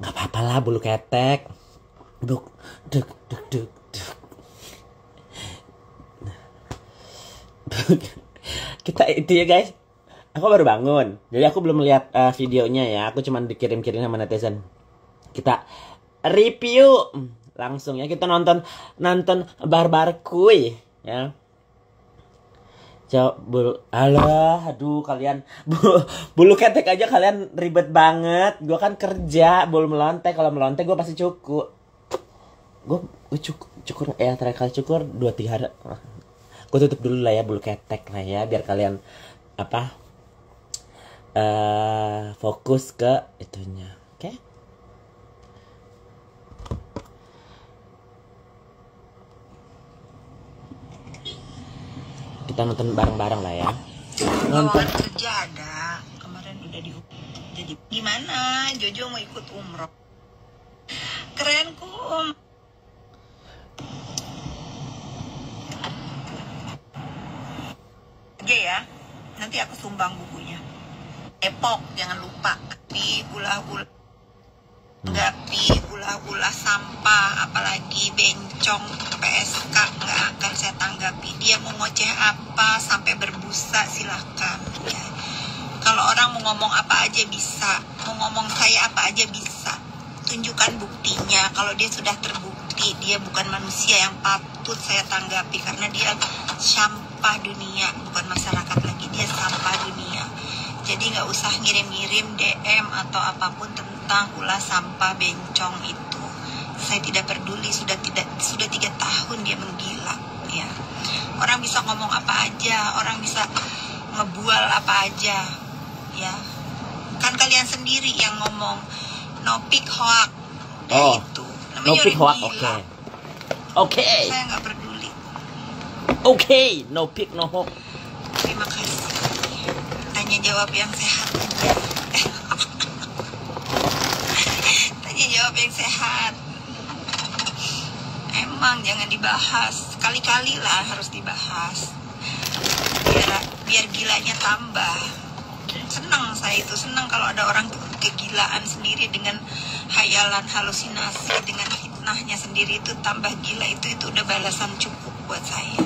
Gak apa-apa lah bulu ketek gitu ya guys aku baru bangun jadi aku belum lihat uh, videonya ya aku cuman dikirim-kirim sama netizen kita review langsung ya kita nonton nonton barbar kui ya coba bulu aduh kalian bulu, bulu ketek aja kalian ribet banget Gue kan kerja bulu melontek Kalau melontek gue pasti cukur Gue cukur, cukur ya terakhir kali cukur dua 3 hari gue tutup dulu lah ya bulu ketek lah ya biar kalian apa uh, fokus ke itunya oke okay? kita nonton bareng-bareng lah ya nonton kerja ada kemarin udah di jadi gimana Jojo mau ikut umroh keren kum aja ya nanti aku sumbang bukunya Depok jangan lupa di gula-gula. Gapi, gula-gula sampah, apalagi bencong, PSK nggak akan saya tanggapi. Dia mau ngoceh apa sampai berbusa silahkan. Ya. Kalau orang mau ngomong apa aja bisa, mau ngomong saya apa aja bisa. Tunjukkan buktinya. Kalau dia sudah terbukti, dia bukan manusia yang patut saya tanggapi karena dia syam sampah dunia bukan masyarakat lagi dia sampah dunia jadi nggak usah ngirim-ngirim DM atau apapun tentang ulah sampah bencong itu saya tidak peduli sudah tidak sudah tiga tahun dia menggila ya orang bisa ngomong apa aja orang bisa ngebual apa aja ya kan kalian sendiri yang ngomong nopik hoax nah, oh, itu namanya nopik hoax oke oke okay. saya nggak Oke, okay. no pick no hope. Terima kasih. Tanya jawab yang sehat. Tanya jawab yang sehat. Emang jangan dibahas. Kali-kali lah harus dibahas. Biar, biar gilanya tambah. Senang saya itu senang kalau ada orang kegilaan sendiri dengan hayalan halusinasi dengan fitnahnya sendiri itu tambah gila itu itu udah balasan cukup buat saya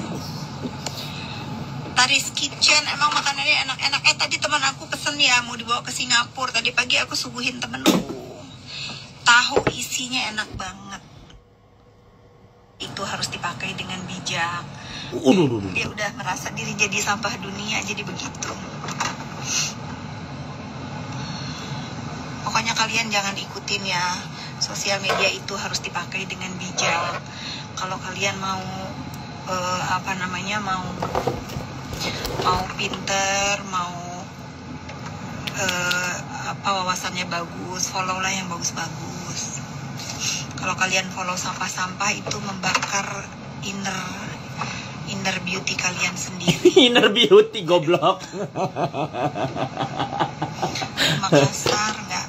Taris Kitchen emang makanannya enak-enak eh tadi teman aku pesen ya mau dibawa ke Singapura tadi pagi aku suguhin temen tahu isinya enak banget itu harus dipakai dengan bijak dia udah merasa diri jadi sampah dunia jadi begitu Pokoknya kalian jangan ikutin ya. Sosial media itu harus dipakai dengan bijak. Kalau kalian mau uh, apa namanya mau mau pinter, mau uh, apa wawasannya bagus, follow lah yang bagus-bagus. Kalau kalian follow sampah-sampah itu membakar inner inner beauty kalian sendiri. inner beauty goblok. Makassar nggak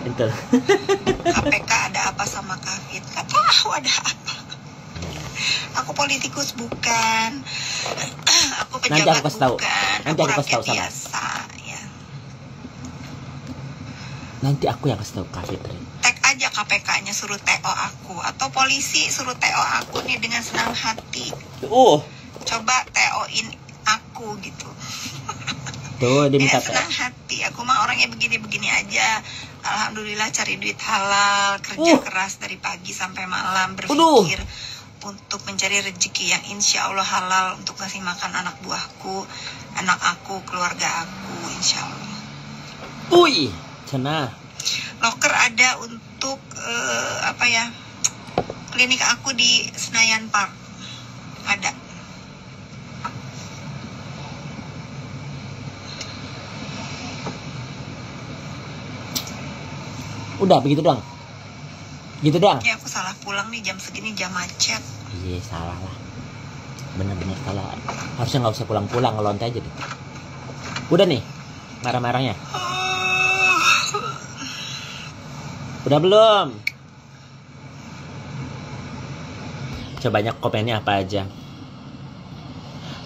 Entar. KPK ada apa sama Kavit? Gak tahu ada apa. Aku politikus bukan. Aku pejabat Nanti aku kasih tahu. Nanti aku, aku kasih tahu sama. Biasa, ya. Nanti aku yang kasih tahu Kavit. Tag aja KPK-nya suruh TO aku atau polisi suruh TO aku nih dengan senang hati. Oh. Coba TO-in aku gitu. Tuh dia iya, minta senang hati. Aku mah orangnya begini-begini aja. Alhamdulillah cari duit halal, kerja uh. keras dari pagi sampai malam berpikir Uduh. untuk mencari rezeki yang insya Allah halal untuk kasih makan anak buahku, anak aku, keluarga aku, insya Allah. Uy, cena. Loker ada untuk uh, apa ya? Klinik aku di Senayan Park ada udah begitu doang gitu doang ya aku salah pulang nih jam segini jam macet iya salah lah bener-bener salah harusnya nggak usah pulang-pulang ngelonte aja deh udah nih marah-marahnya udah belum coba banyak komennya apa aja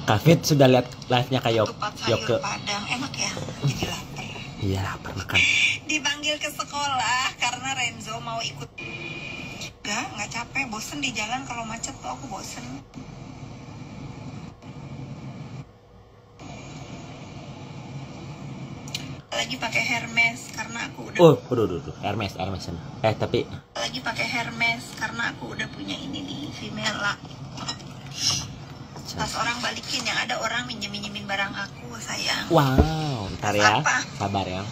Kavit sudah lihat live-nya kayak Yoke. Padang enak ya. Jadilah. Iya lapar makan. Dipanggil ke sekolah karena Renzo mau ikut. Gak, nggak capek, bosen di jalan kalau macet tuh aku bosen. lagi pakai Hermes karena aku udah Oh, udah udah, Hermes, Hermes. Eh, tapi lagi pakai Hermes karena aku udah punya ini di Vimela pas orang balikin yang ada orang minjem minjemin barang aku sayang wow ntar ya Apa? sabar ya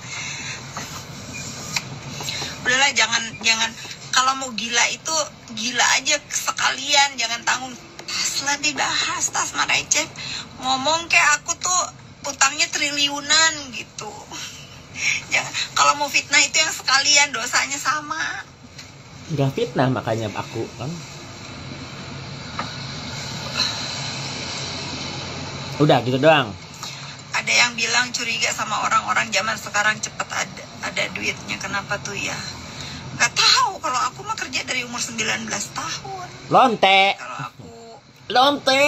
udahlah jangan jangan kalau mau gila itu gila aja sekalian jangan tanggung lah dibahas tas receh ngomong kayak aku tuh utangnya triliunan gitu jangan kalau mau fitnah itu yang sekalian dosanya sama nggak fitnah makanya aku kan Udah gitu doang. Ada yang bilang curiga sama orang-orang zaman sekarang cepet ada, ada duitnya kenapa tuh ya? Gak tahu kalau aku mah kerja dari umur 19 tahun. Lonte. Kalau aku Lonte.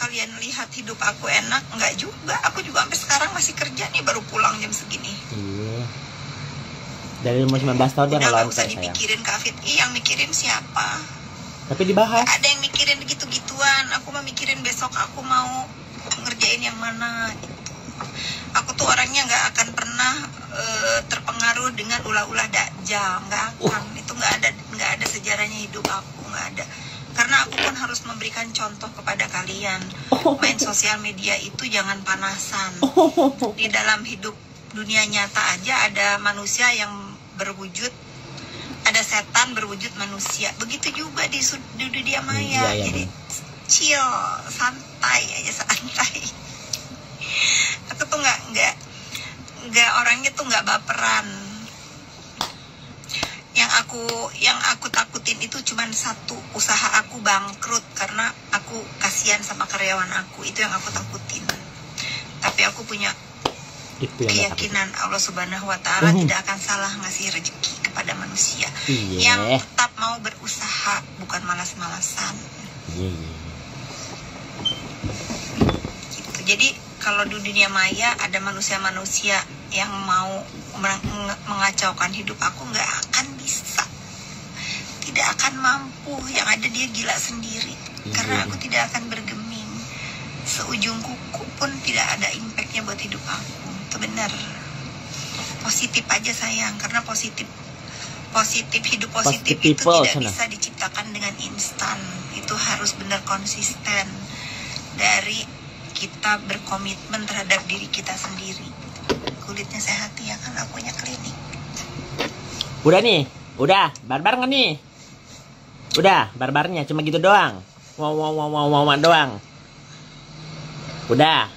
Kalian lihat hidup aku enak nggak juga? Aku juga sampai sekarang masih kerja nih baru pulang jam segini. Iya. Dari umur 19 tahun dia ngelonte usah dipikirin kafit kafit Ih, yang mikirin siapa? Tapi dibahas. ada yang mikirin gitu-gituan. Aku mah mikirin besok aku mau ngerjain yang mana aku tuh orangnya nggak akan pernah uh, terpengaruh dengan ulah-ulah dajjal nggak oh. akan uh. itu nggak ada nggak ada sejarahnya hidup aku nggak ada karena aku pun harus memberikan contoh kepada kalian oh. main sosial media itu jangan panasan oh. di dalam hidup dunia nyata aja ada manusia yang berwujud ada setan berwujud manusia begitu juga di dunia maya iya, iya, jadi chill santai aja santai aku tuh nggak nggak nggak orangnya tuh nggak baperan yang aku yang aku takutin itu cuma satu usaha aku bangkrut karena aku kasihan sama karyawan aku itu yang aku takutin tapi aku punya keyakinan Allah Subhanahu Wa Taala hmm. tidak akan salah ngasih rezeki kepada manusia yeah. yang tetap mau berusaha bukan malas-malasan. Yeah. Iya. Gitu. jadi kalau di dunia maya ada manusia-manusia yang mau mengacaukan hidup aku nggak akan bisa tidak akan mampu yang ada dia gila sendiri iya, karena iya. aku tidak akan bergeming seujung kuku pun tidak ada impactnya buat hidup aku itu benar positif aja sayang karena positif positif hidup positif, positif itu tidak sana. bisa diciptakan dengan instan itu harus benar konsisten dari kita berkomitmen terhadap diri kita sendiri kulitnya sehat ya kan aku punya klinik udah nih udah barbar nggak nih udah barbarnya cuma gitu doang wow wow wow wow wow doang udah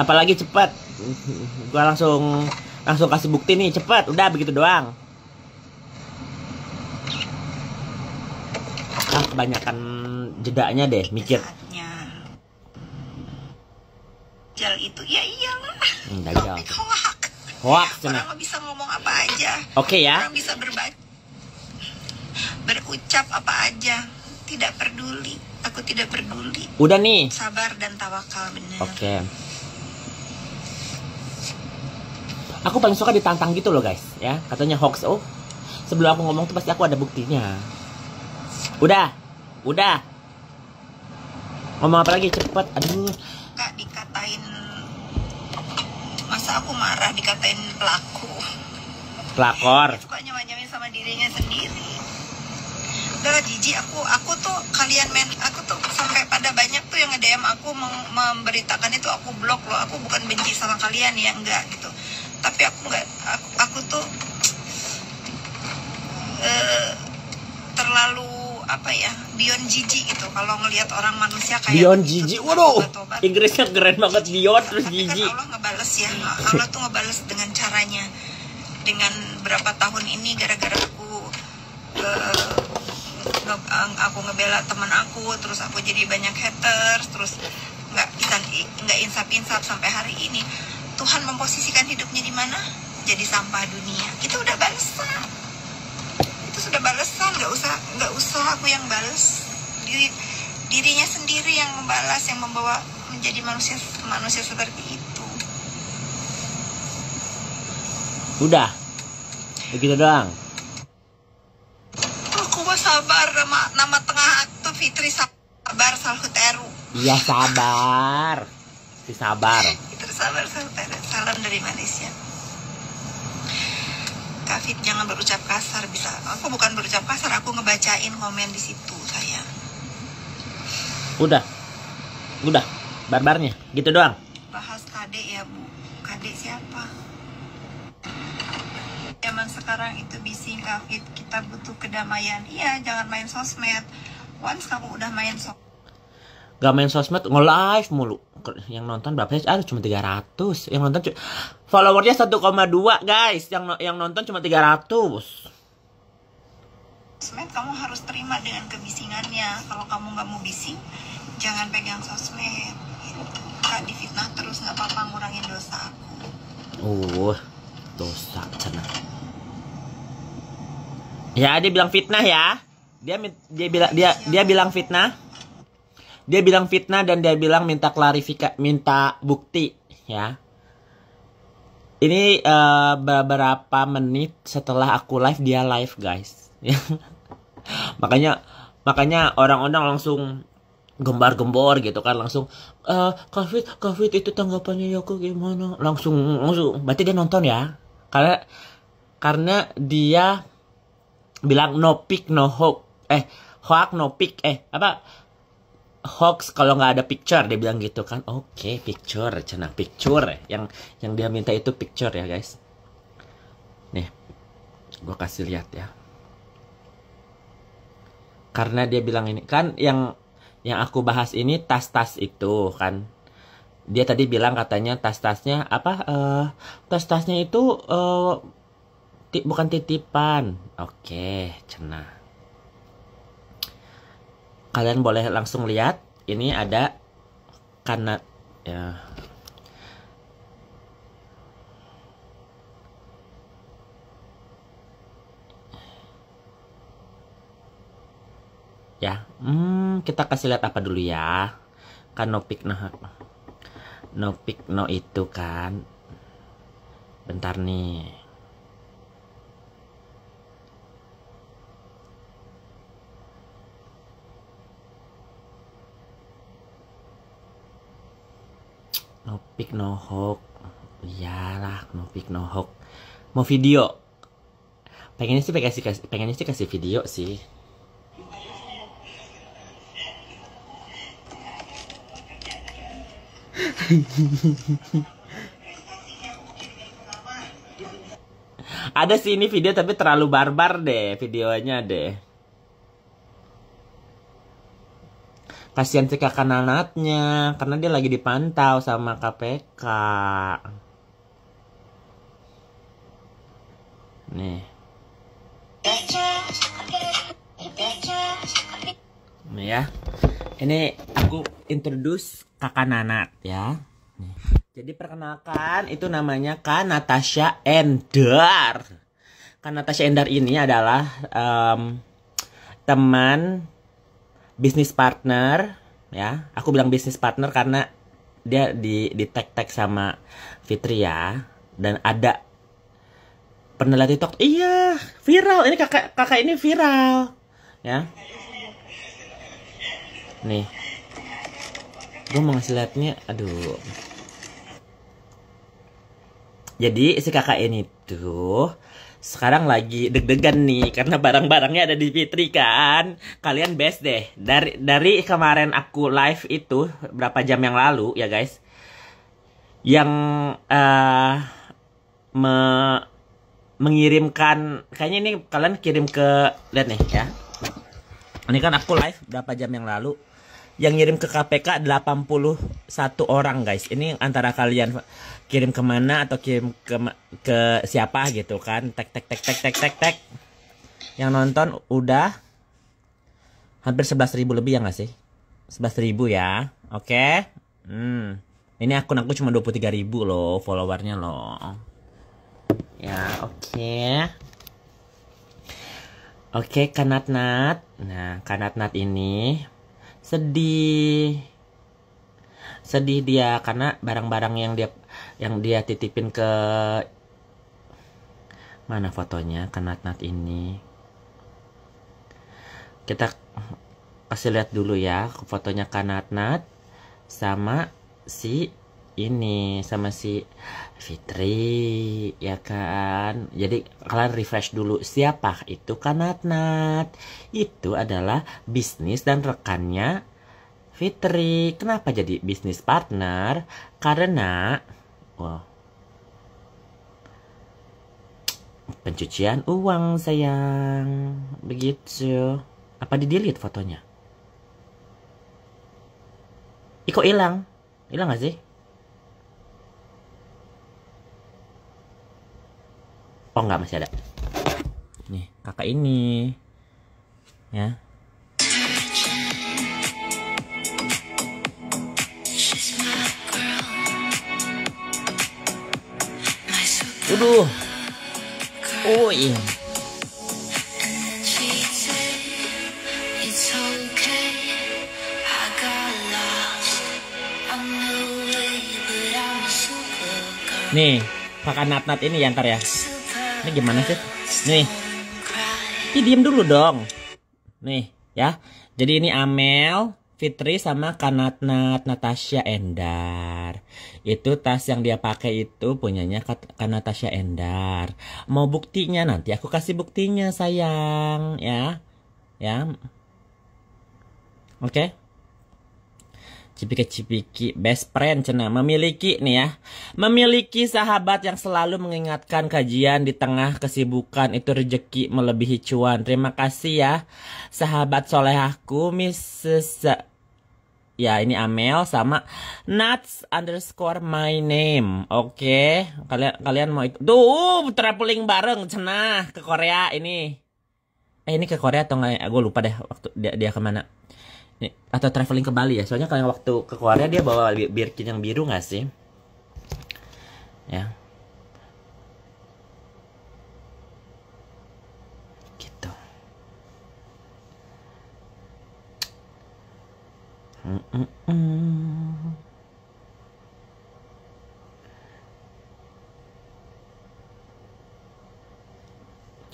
apalagi cepet gua langsung langsung kasih bukti nih cepet udah begitu doang ah kebanyakan jedanya deh mikir dajjal itu ya iyalah hmm, dajjal topik Hoax cuman. orang bisa ngomong apa aja oke okay, ya orang bisa berbaca berucap apa aja tidak peduli aku tidak peduli udah nih sabar dan tawakal benar oke okay. aku paling suka ditantang gitu loh guys ya katanya hoax oh sebelum aku ngomong tuh pasti aku ada buktinya udah udah ngomong apa lagi cepet aduh Kak, masa aku marah dikatain pelaku pelakor suka nyamain sama dirinya sendiri udah jiji aku aku tuh kalian men aku tuh sampai pada banyak tuh yang nge-DM aku memberitakan itu aku blok loh aku bukan benci sama kalian ya enggak gitu tapi aku nggak aku, aku tuh uh, terlalu apa ya beyond jijik gitu kalau ngelihat orang manusia kayak beyond jijik gitu, waduh Inggrisnya keren banget beyond terus jijik kan Allah ngebales ya Allah tuh ngebales dengan caranya dengan berapa tahun ini gara-gara aku uh, nge, aku ngebela teman aku terus aku jadi banyak haters terus nggak bisa nggak insap-insap sampai hari ini Tuhan memposisikan hidupnya di mana jadi sampah dunia kita udah bangsa sudah balesan nggak usah nggak usah aku yang balas diri dirinya sendiri yang membalas yang membawa menjadi manusia manusia seperti itu udah begitu doang aku mau sabar nama nama tengah aku Fitri sabar teru iya sabar si sabar Fitri sabar salam dari Malaysia Kafit jangan berucap kasar bisa aku bukan berucap kasar aku ngebacain komen di situ saya udah udah barbarnya gitu doang bahas kade ya bu kade siapa zaman sekarang itu bising Kafit. kita butuh kedamaian iya jangan main sosmed once kamu udah main sosmed gak main sosmed nge live mulu yang nonton berapa sih? Ah, cuma 300. Yang nonton cu- followernya 1,2, guys. Yang yang nonton cuma 300. Sosmed kamu harus terima dengan kebisingannya. Kalau kamu nggak mau bising, jangan pegang sosmed. Kak fitnah terus nggak apa-apa ngurangin dosa aku. Uh, dosa cina. Ya, dia bilang fitnah ya. Dia dia bilang dia dia bilang fitnah. Dia bilang fitnah dan dia bilang minta klarifikasi, minta bukti, ya. Ini uh, beberapa menit setelah aku live dia live, guys. makanya makanya orang-orang langsung gembar-gembor gitu kan langsung eh covid covid itu tanggapannya ya kok gimana langsung langsung berarti dia nonton ya karena karena dia bilang no pick no hope eh hoax no pick eh apa hoax kalau nggak ada picture dia bilang gitu kan oke okay, picture cina picture yang yang dia minta itu picture ya guys nih gue kasih lihat ya karena dia bilang ini kan yang yang aku bahas ini tas-tas itu kan dia tadi bilang katanya tas-tasnya apa uh, tas-tasnya itu uh, bukan titipan oke okay, cenah kalian boleh langsung lihat ini ada kanat ya ya hmm, kita kasih lihat apa dulu ya kan no pick no no pick no itu kan bentar nih no pick no hook iyalah no pick no hook mau video pengennya sih kasih kasih pengennya sih kasih video sih ada sih ini video tapi terlalu barbar deh videonya deh kasihan si kakak nanatnya karena dia lagi dipantau sama KPK nih nih ya ini aku introduce kakak nanat ya nih. jadi perkenalkan itu namanya kak Natasha Ender. kak Natasha Ender ini adalah um, teman bisnis partner ya aku bilang bisnis partner karena dia di di tag tag sama Fitri ya dan ada pernah lihat TikTok iya viral ini kakak kakak ini viral ya nih gue mau ngasih liatnya aduh jadi si kakak ini tuh sekarang lagi deg-degan nih karena barang-barangnya ada di Fitri kan. Kalian best deh. Dari dari kemarin aku live itu berapa jam yang lalu ya guys. Yang uh, me mengirimkan kayaknya ini kalian kirim ke lihat nih ya. Ini kan aku live berapa jam yang lalu yang ngirim ke KPK 81 orang guys. Ini antara kalian kirim kemana atau kirim ke ke siapa gitu kan tek tek tek tek tek tek tek yang nonton udah hampir 11.000 lebih ya nggak sih 11.000 ya oke okay? hmm ini akun aku cuma 23.000 loh followernya loh ya oke okay. oke okay, kanat nat nah kanat nat ini sedih sedih dia karena barang-barang yang dia yang dia titipin ke mana fotonya ke Nat-Nat ini kita kasih lihat dulu ya fotonya ke Nat-Nat sama si ini sama si Fitri ya kan jadi kalian refresh dulu siapa itu kanat Nat-Nat itu adalah bisnis dan rekannya Fitri kenapa jadi bisnis partner karena Wow. Pencucian uang sayang. Begitu. Apa di delete fotonya? Iko hilang. Hilang gak sih? Oh nggak masih ada. Nih kakak ini. Ya, Waduh. Oh iya. Nih, pakai nat-nat ini ya ntar ya. Ini gimana sih? Nih. Ih, diem dulu dong. Nih, ya. Jadi ini Amel, Fitri sama Kanatnat Natasha Endar. Itu tas yang dia pakai itu punyanya Kanatasha Endar. Mau buktinya nanti aku kasih buktinya sayang ya. Ya. Oke. Okay? cipiki cipiki best friend cenah memiliki nih ya memiliki sahabat yang selalu mengingatkan kajian di tengah kesibukan itu rejeki melebihi cuan terima kasih ya sahabat solehahku Mrs ya ini Amel sama nuts underscore my name oke kalian kalian mau itu tuh traveling bareng cenah ke Korea ini eh ini ke Korea atau nggak ya? gue lupa deh waktu dia dia kemana atau traveling ke Bali ya soalnya kalau waktu ke Korea dia bawa birkin yang biru nggak sih ya gitu mm -mm -mm.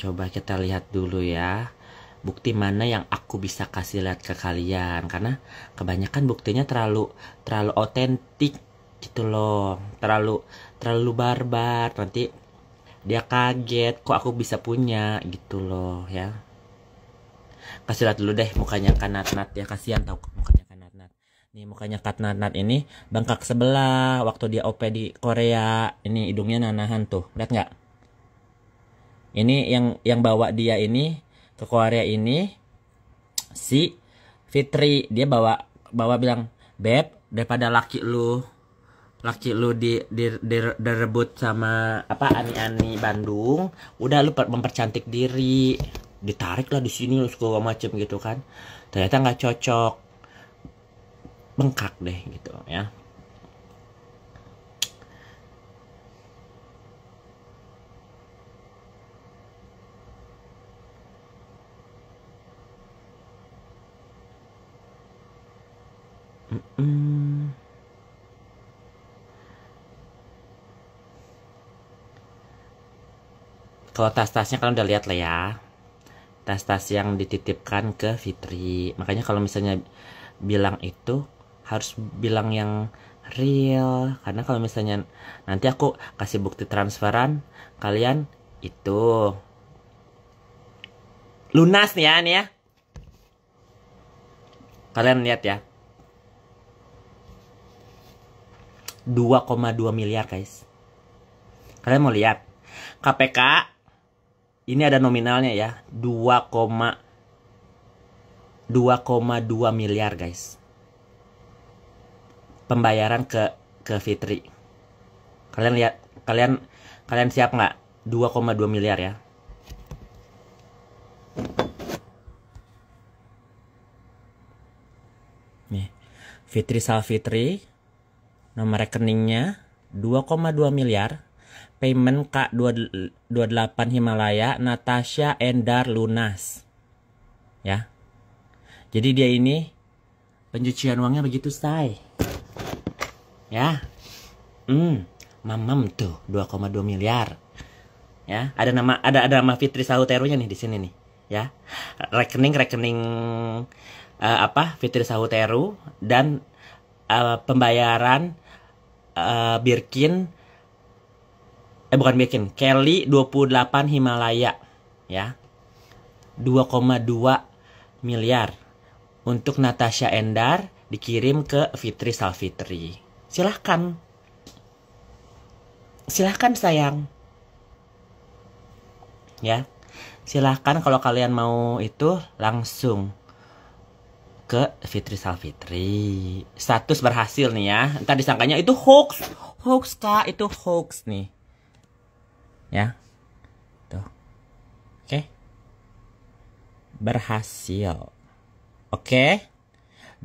coba kita lihat dulu ya bukti mana yang aku bisa kasih lihat ke kalian karena kebanyakan buktinya terlalu terlalu otentik gitu loh terlalu terlalu barbar nanti dia kaget kok aku bisa punya gitu loh ya kasih lihat dulu deh mukanya kanat nat ya kasihan tau mukanya kanat nat nih mukanya kanat nat ini bengkak sebelah waktu dia op di Korea ini hidungnya nanahan tuh lihat nggak ini yang yang bawa dia ini ke Korea ini si Fitri dia bawa bawa bilang beb daripada laki lu laki lu di, di, di direbut sama apa ani-ani Bandung udah lu mempercantik diri ditarik lah di sini lu segala macem gitu kan ternyata nggak cocok bengkak deh gitu ya Kalau tas-tasnya kalian udah lihat lah ya. Tas-tas yang dititipkan ke Fitri. Makanya kalau misalnya bilang itu harus bilang yang real karena kalau misalnya nanti aku kasih bukti transferan kalian itu lunas nih ya nih ya kalian lihat ya 2,2 miliar guys. Kalian mau lihat? KPK ini ada nominalnya ya, 2,2 miliar guys. Pembayaran ke ke Fitri. Kalian lihat, kalian kalian siap nggak? 2,2 miliar ya. Nih, Fitri Salfitri nomor rekeningnya 2,2 miliar, payment K28 Himalaya, Natasha Endar lunas. Ya. Jadi dia ini pencucian uangnya begitu say. Ya. Hmm, mamam tuh 2,2 miliar. Ya, ada nama ada ada nama Fitri Sahuterunya nih di sini nih, ya. Rekening rekening uh, apa Fitri Sahuteru dan Eh, pembayaran uh, Birkin eh bukan Birkin, Kelly 28 Himalaya ya. 2,2 miliar untuk Natasha Endar dikirim ke Fitri Salfitri. Silahkan. Silahkan sayang. Ya. Silahkan kalau kalian mau itu langsung ke Fitri Salfitri. Status berhasil nih ya. Entar disangkanya itu hoax. Hoax kak, itu hoax nih. Ya. Tuh. Oke. Okay. Berhasil. Oke. Okay.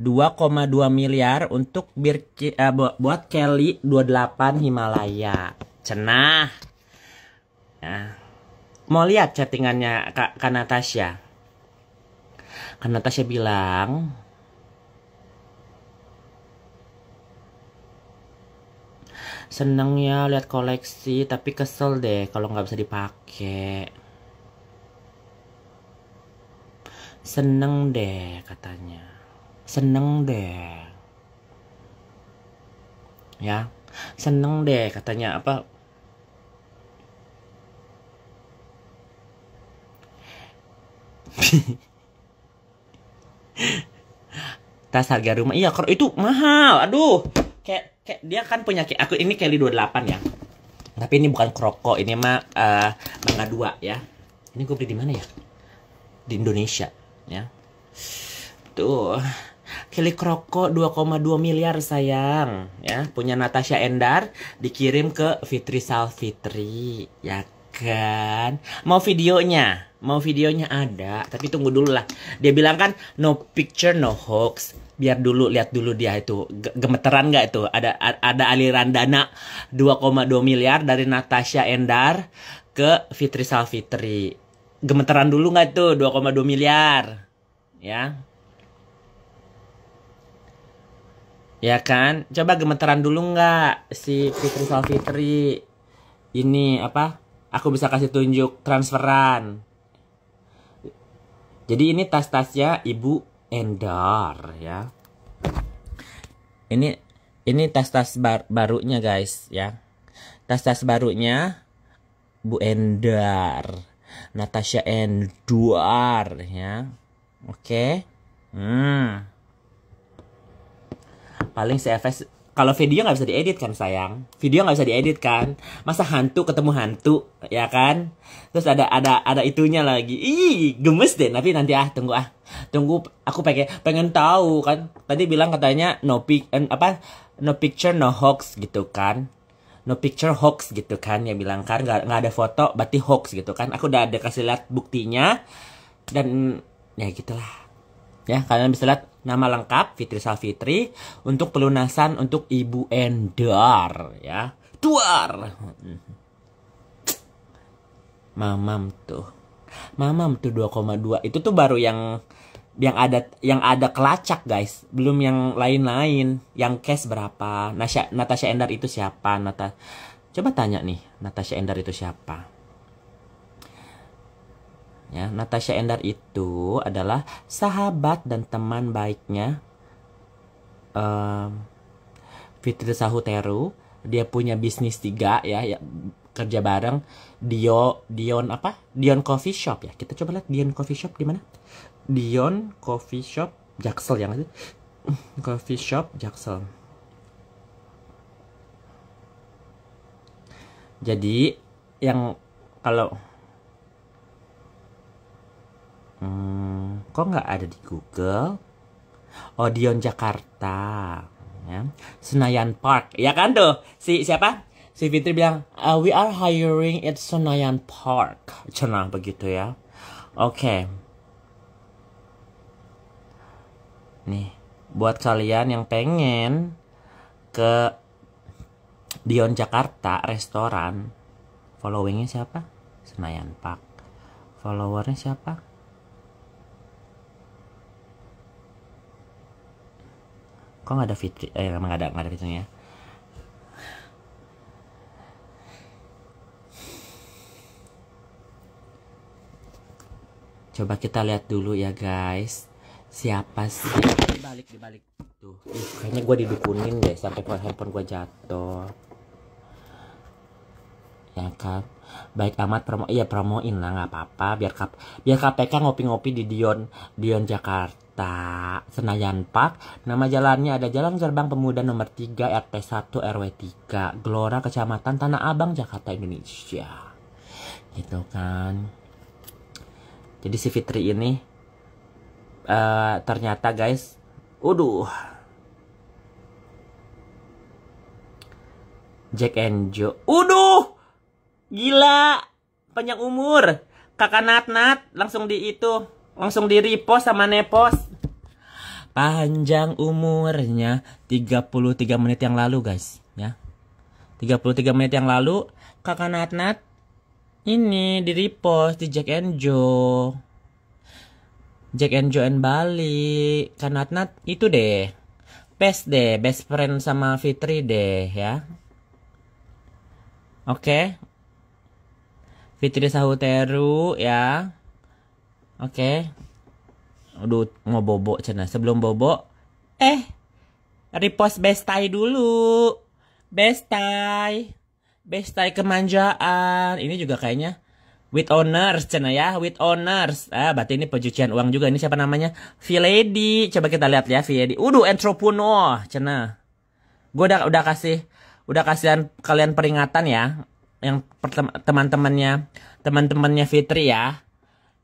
2,2 miliar untuk bir, uh, eh, buat Kelly 28 Himalaya. Cenah. Nah. Mau lihat chattingannya Kak, Kak Natasha? kan Natasha bilang ya lihat koleksi tapi kesel deh kalau nggak bisa dipakai seneng deh katanya seneng deh ya seneng deh katanya apa tas harga rumah iya kalau itu mahal aduh kayak kayak dia kan punya kayak aku ini Kelly 28 ya tapi ini bukan kroko ini mah uh, mangga dua ya ini gue beli di mana ya di Indonesia ya tuh Kelly Kroko 2,2 miliar sayang ya punya Natasha Endar dikirim ke Fitri Salfitri ya kan mau videonya mau videonya ada tapi tunggu dulu lah dia bilang kan no picture no hoax biar dulu lihat dulu dia itu gemeteran nggak itu ada ada aliran dana 2,2 miliar dari Natasha Endar ke Fitri Salfitri gemeteran dulu nggak itu 2,2 miliar ya ya kan coba gemeteran dulu nggak si Fitri Salfitri ini apa Aku bisa kasih tunjuk transferan. Jadi ini tas-tasnya Ibu Endar ya. Ini ini tas-tas bar barunya guys ya. Tas-tas barunya Bu Endar. Natasha Endar ya. Oke. Okay. Hmm. Paling CFS kalau video nggak bisa diedit kan sayang video nggak bisa diedit kan masa hantu ketemu hantu ya kan terus ada ada ada itunya lagi ih gemes deh tapi nanti ah tunggu ah tunggu aku pengen pengen tahu kan tadi bilang katanya no pic eh, apa no picture no hoax gitu kan no picture hoax gitu kan ya bilang kan nggak nggak ada foto berarti hoax gitu kan aku udah ada kasih lihat buktinya dan ya gitulah ya kalian bisa lihat nama lengkap Fitri Safitri untuk pelunasan untuk Ibu Endar ya. Duar. Mamam tuh. Mamam tuh 2,2 itu tuh baru yang yang ada yang ada kelacak guys belum yang lain-lain yang cash berapa Nasya, Natasha Endar itu siapa Nata coba tanya nih Natasha Endar itu siapa Ya, Natasha Endar itu adalah sahabat dan teman baiknya um, Fitri Sahuteru. Dia punya bisnis tiga ya, ya kerja bareng Dio Dion apa? Dion Coffee Shop ya. Kita coba lihat Dion Coffee Shop di mana? Dion Coffee Shop Jaksel yang Coffee Shop Jaksel. Jadi yang kalau Hmm, kok nggak ada di Google? Odeon Jakarta, ya. Senayan Park, ya kan tuh? Si siapa? Si Fitri bilang, uh, we are hiring at Senayan Park. Cenang begitu ya. Oke. Okay. Nih, buat kalian yang pengen ke Dion Jakarta restoran, followingnya siapa? Senayan Park. Followernya siapa? kok nggak ada fitri eh emang ada nggak ada fiturnya coba kita lihat dulu ya guys siapa sih dibalik dibalik tuh Ih, kayaknya gue didukunin deh sampai handphone gue jatuh ya kan baik amat promo iya promoin lah nggak apa-apa biar kap biar KPK ngopi-ngopi di Dion Dion Jakarta Jakarta, Senayan Park. Nama jalannya ada Jalan Gerbang Pemuda nomor 3 RT 1 RW 3, Gelora Kecamatan Tanah Abang, Jakarta, Indonesia. Gitu kan. Jadi si Fitri ini uh, ternyata guys, uduh. Jack and Joe. Uduh. Gila. Panjang umur. Kakak Nat Nat langsung di itu Langsung di repost sama Nepos. Panjang umurnya 33 menit yang lalu guys ya. 33 menit yang lalu kakak Natnat -nat ini di repost di Jack and Joe. Jack and Joe and Bali. Kak Natnat -nat itu deh. Best deh, best friend sama Fitri deh ya. Oke. Okay. Fitri Sahuteru ya. Oke. Okay. Udah mau bobo cina. Sebelum bobo, eh repost bestai dulu. Bestai. Bestai kemanjaan. Ini juga kayaknya with owners cina ya, with owners. Ah, berarti ini pencucian uang juga. Ini siapa namanya? Lady. Coba kita lihat ya Lady. Udah entrepreneur cina. Gue udah udah kasih udah kasihan kalian peringatan ya yang teman-temannya teman-temannya Fitri ya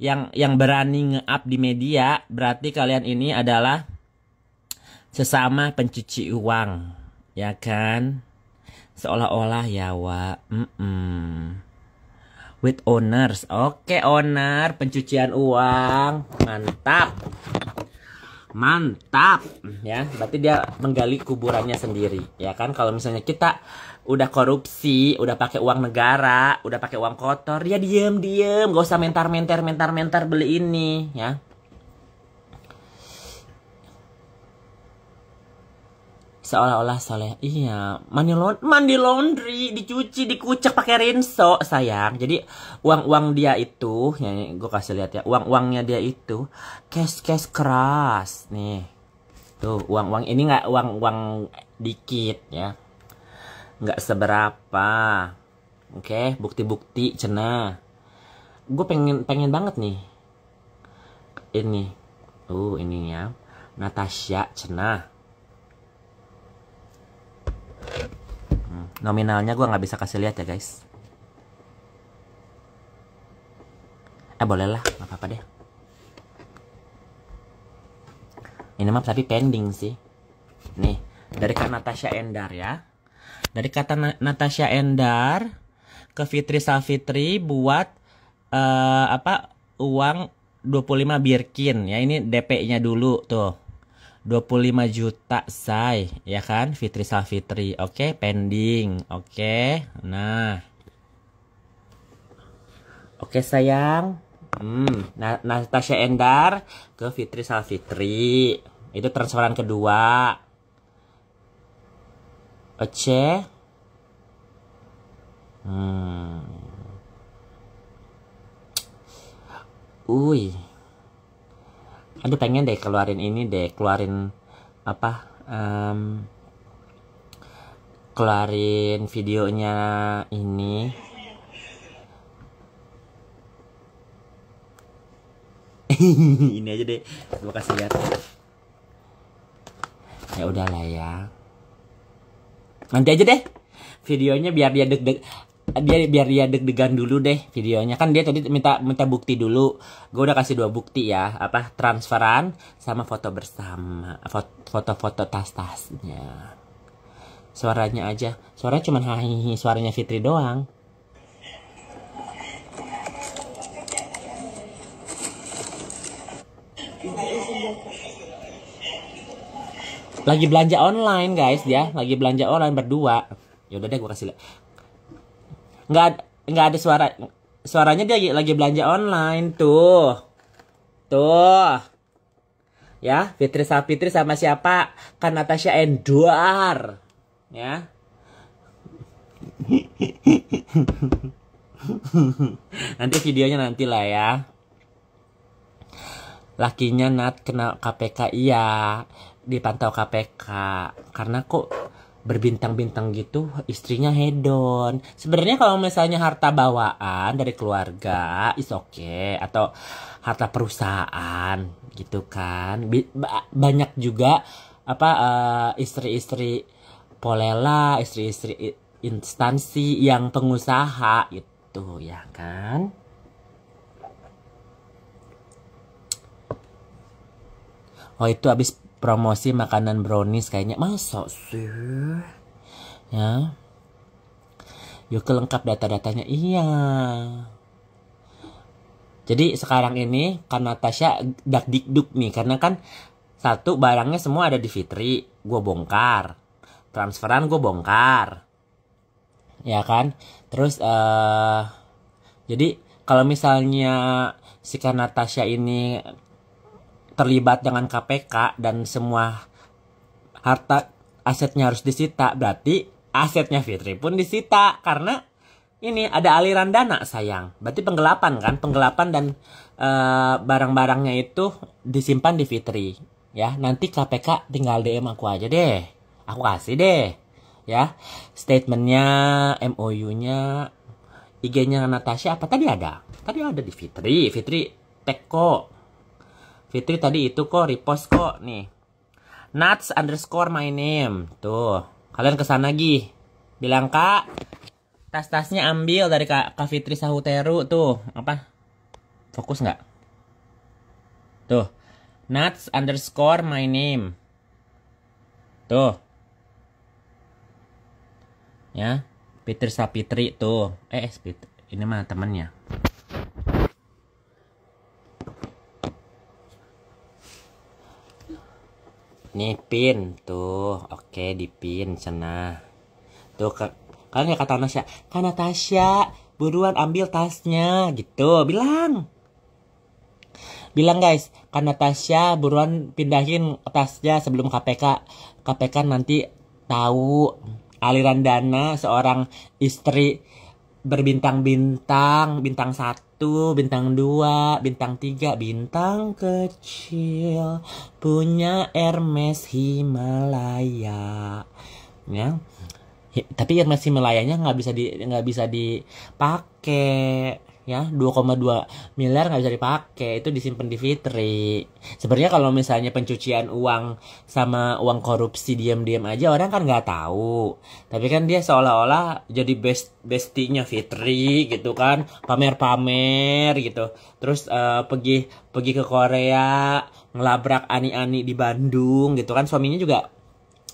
yang yang berani nge-up di media berarti kalian ini adalah sesama pencuci uang ya kan seolah-olah ya wa mm -mm. with owners oke okay, owner pencucian uang mantap mantap ya berarti dia menggali kuburannya sendiri ya kan kalau misalnya kita udah korupsi, udah pakai uang negara, udah pakai uang kotor, ya diem diem, gak usah mentar mentar mentar mentar beli ini, ya. Seolah-olah soleh, iya, mandi laundry, mandi laundry, dicuci, dikucek pakai rinso, sayang. Jadi uang-uang dia itu, ya, gue kasih lihat ya, uang-uangnya dia itu cash-cash keras, nih. Tuh, uang-uang ini nggak uang-uang dikit ya nggak seberapa oke okay? bukti-bukti cena gue pengen pengen banget nih ini uh ininya Natasha cena hmm, nominalnya gue nggak bisa kasih lihat ya guys eh boleh lah nggak apa-apa deh ini mah tapi pending sih nih dari kan Natasha Endar ya dari kata Natasha Endar ke Fitri Safitri buat uh, apa uang 25 birkin ya ini DP-nya dulu tuh 25 juta say ya kan Fitri Safitri oke okay, pending oke okay, nah oke okay, sayang hmm Natasha Endar ke Fitri Safitri itu transferan kedua Oke, hmm. Uy. Aduh pengen deh keluarin ini deh, keluarin apa? Um, keluarin videonya ini. ini aja deh, gua kasih lihat. Ya udahlah ya. Nanti aja deh videonya biar dia deg-deg dia biar dia deg-degan dulu deh videonya kan dia tadi minta minta bukti dulu gue udah kasih dua bukti ya apa transferan sama foto bersama foto-foto tas-tasnya suaranya aja suara cuman hahihi suaranya Fitri doang lagi belanja online guys ya lagi belanja online berdua ya udah deh gue kasih lihat nggak nggak ada suara suaranya dia lagi, lagi belanja online tuh tuh ya Fitri Fitri sama siapa kan Natasha Endwar ya nanti videonya nanti lah ya lakinya Nat kena KPK iya dipantau KPK karena kok berbintang-bintang gitu istrinya hedon sebenarnya kalau misalnya harta bawaan dari keluarga is oke okay. atau harta perusahaan gitu kan B banyak juga apa eh, istri-istri uh, polela istri-istri instansi yang pengusaha itu ya kan Oh itu habis promosi makanan brownies kayaknya masuk sih ya yuk lengkap data-datanya iya jadi sekarang ini karena Tasya dak dikduk nih karena kan satu barangnya semua ada di Fitri gue bongkar transferan gue bongkar ya kan terus uh, jadi kalau misalnya si Natasha ini terlibat dengan KPK dan semua harta asetnya harus disita berarti asetnya Fitri pun disita karena ini ada aliran dana sayang berarti penggelapan kan penggelapan dan e, barang-barangnya itu disimpan di Fitri ya nanti KPK tinggal DM aku aja deh aku kasih deh ya statementnya MOU-nya IG-nya Natasha apa tadi ada tadi ada di Fitri Fitri Teko Fitri tadi itu kok repost kok nih. Nuts underscore my name. Tuh. Kalian kesana lagi. Bilang kak. Tas-tasnya ambil dari kak, kak Fitri Sahuteru. Tuh. Apa? Fokus nggak? Tuh. Nuts underscore my name. Tuh. Ya. Sah Sapitri tuh. Eh, ini mah temennya. nih pin tuh oke di pin sana tuh ke kan ya kata Natasha kan Natasha buruan ambil tasnya gitu bilang bilang guys kan Natasha buruan pindahin tasnya sebelum KPK KPK nanti tahu aliran dana seorang istri berbintang-bintang bintang satu satu, bintang dua, bintang tiga, bintang kecil punya Hermes Himalaya. Ya. tapi Hermes Himalayanya nggak bisa di nggak bisa dipakai ya 2,2 miliar nggak bisa dipakai itu disimpan di Fitri sebenarnya kalau misalnya pencucian uang sama uang korupsi diam-diam aja orang kan nggak tahu tapi kan dia seolah-olah jadi best bestinya Fitri gitu kan pamer-pamer gitu terus uh, pergi pergi ke Korea ngelabrak ani-ani di Bandung gitu kan suaminya juga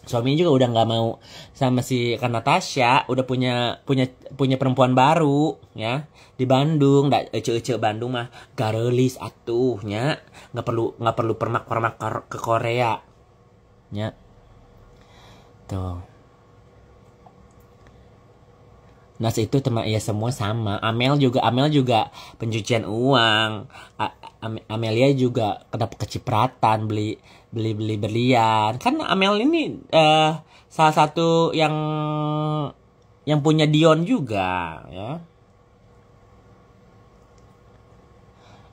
Suami juga udah nggak mau sama si kan Natasha udah punya punya punya perempuan baru ya di Bandung nggak ece-ece Bandung mah garelis atuhnya nggak perlu nggak perlu permak permak ke Korea ya tuh Nas itu teman ya semua sama. Amel juga Amel juga pencucian uang. Amelia juga kenapa kecipratan beli beli beli berlian kan Amel ini uh, salah satu yang yang punya Dion juga ya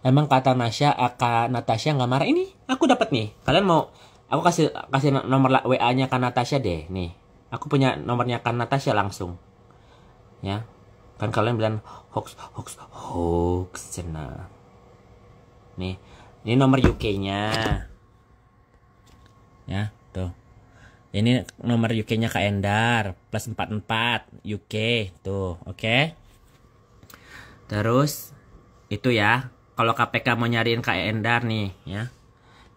emang kata Nasya eh, kak Natasha nggak marah ini aku dapat nih kalian mau aku kasih kasih nomor WA nya kan Natasha deh nih aku punya nomornya kan Natasha langsung ya kan kalian bilang hoax hoax hoax cina nih ini nomor UK nya ya tuh ini nomor UK nya Kak Endar plus 44 UK tuh oke okay? terus itu ya kalau KPK mau nyariin Kak Endar nih ya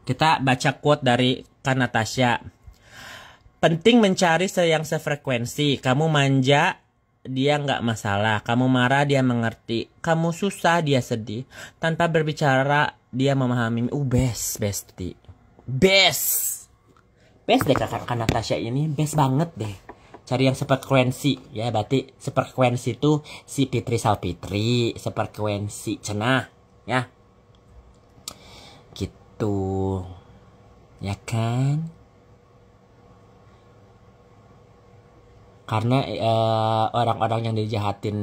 kita baca quote dari Kak Natasha penting mencari yang sefrekuensi kamu manja dia nggak masalah. Kamu marah, dia mengerti. Kamu susah, dia sedih. Tanpa berbicara, dia memahami. Uh, best, bestie. Best. Best deh kakak Natasha ini. Best banget deh. Cari yang sefrekuensi ya berarti sefrekuensi itu si Fitri Salpitri sefrekuensi cenah ya gitu ya kan karena orang eh, orang-orang yang dijahatin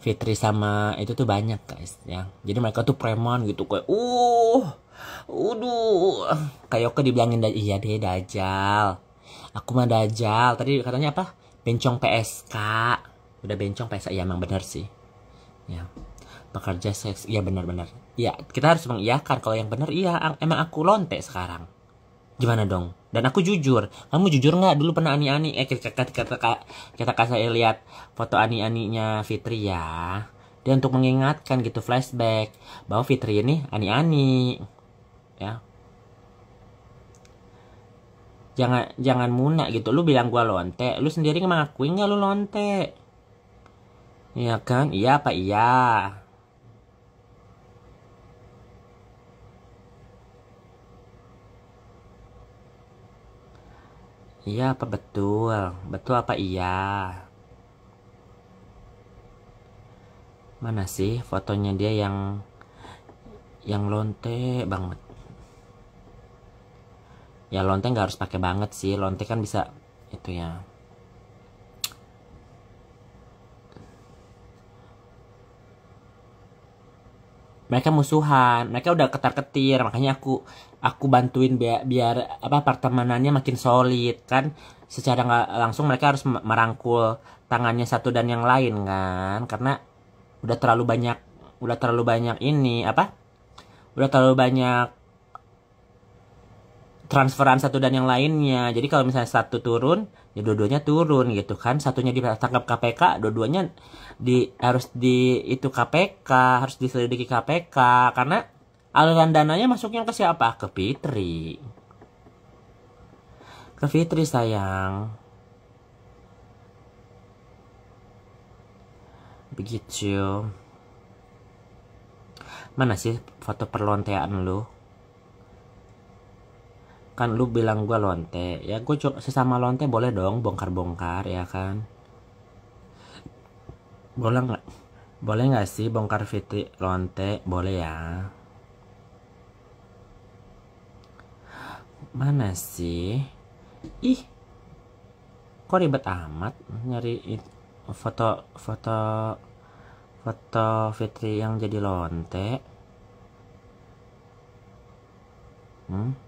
Fitri sama itu tuh banyak guys ya jadi mereka tuh preman gitu kayak uh Uduh, kayak oke dibilangin iya deh dajal. Aku mah dajal. Tadi katanya apa? Bencong PSK. Udah bencong PSK ya emang bener sih. Ya. Pekerja seks, iya benar-benar. Ya, kita harus mengiyakan kalau yang benar iya emang aku lonte sekarang gimana dong dan aku jujur kamu jujur nggak dulu pernah ani ani eh kita kata kata kita kasih lihat foto ani aninya Fitri ya dan untuk mengingatkan gitu flashback bahwa Fitri ini ani ani ya jangan jangan munak gitu lu bilang gua lonte lu sendiri mengakui nggak lu lonte Iya kan? Iya apa iya? Iya apa betul? Betul apa iya? Mana sih fotonya dia yang yang lonte banget? Ya lonte nggak harus pakai banget sih, lonte kan bisa itu ya. mereka musuhan mereka udah ketar ketir makanya aku aku bantuin biar, biar apa pertemanannya makin solid kan secara nggak langsung mereka harus merangkul tangannya satu dan yang lain kan karena udah terlalu banyak udah terlalu banyak ini apa udah terlalu banyak transferan satu dan yang lainnya. Jadi kalau misalnya satu turun, ya dua-duanya turun gitu kan. Satunya ditangkap KPK, dua-duanya di harus di itu KPK, harus diselidiki KPK karena aliran dananya masuknya ke siapa? Ke Fitri. Ke Fitri sayang. Begitu. Mana sih foto perlontean lu? kan lu bilang gue lonte ya gue sesama lonte boleh dong bongkar-bongkar ya kan boleh nggak boleh nggak sih bongkar fitri lonte boleh ya mana sih ih kok ribet amat nyari foto foto foto fitri yang jadi lonte hmm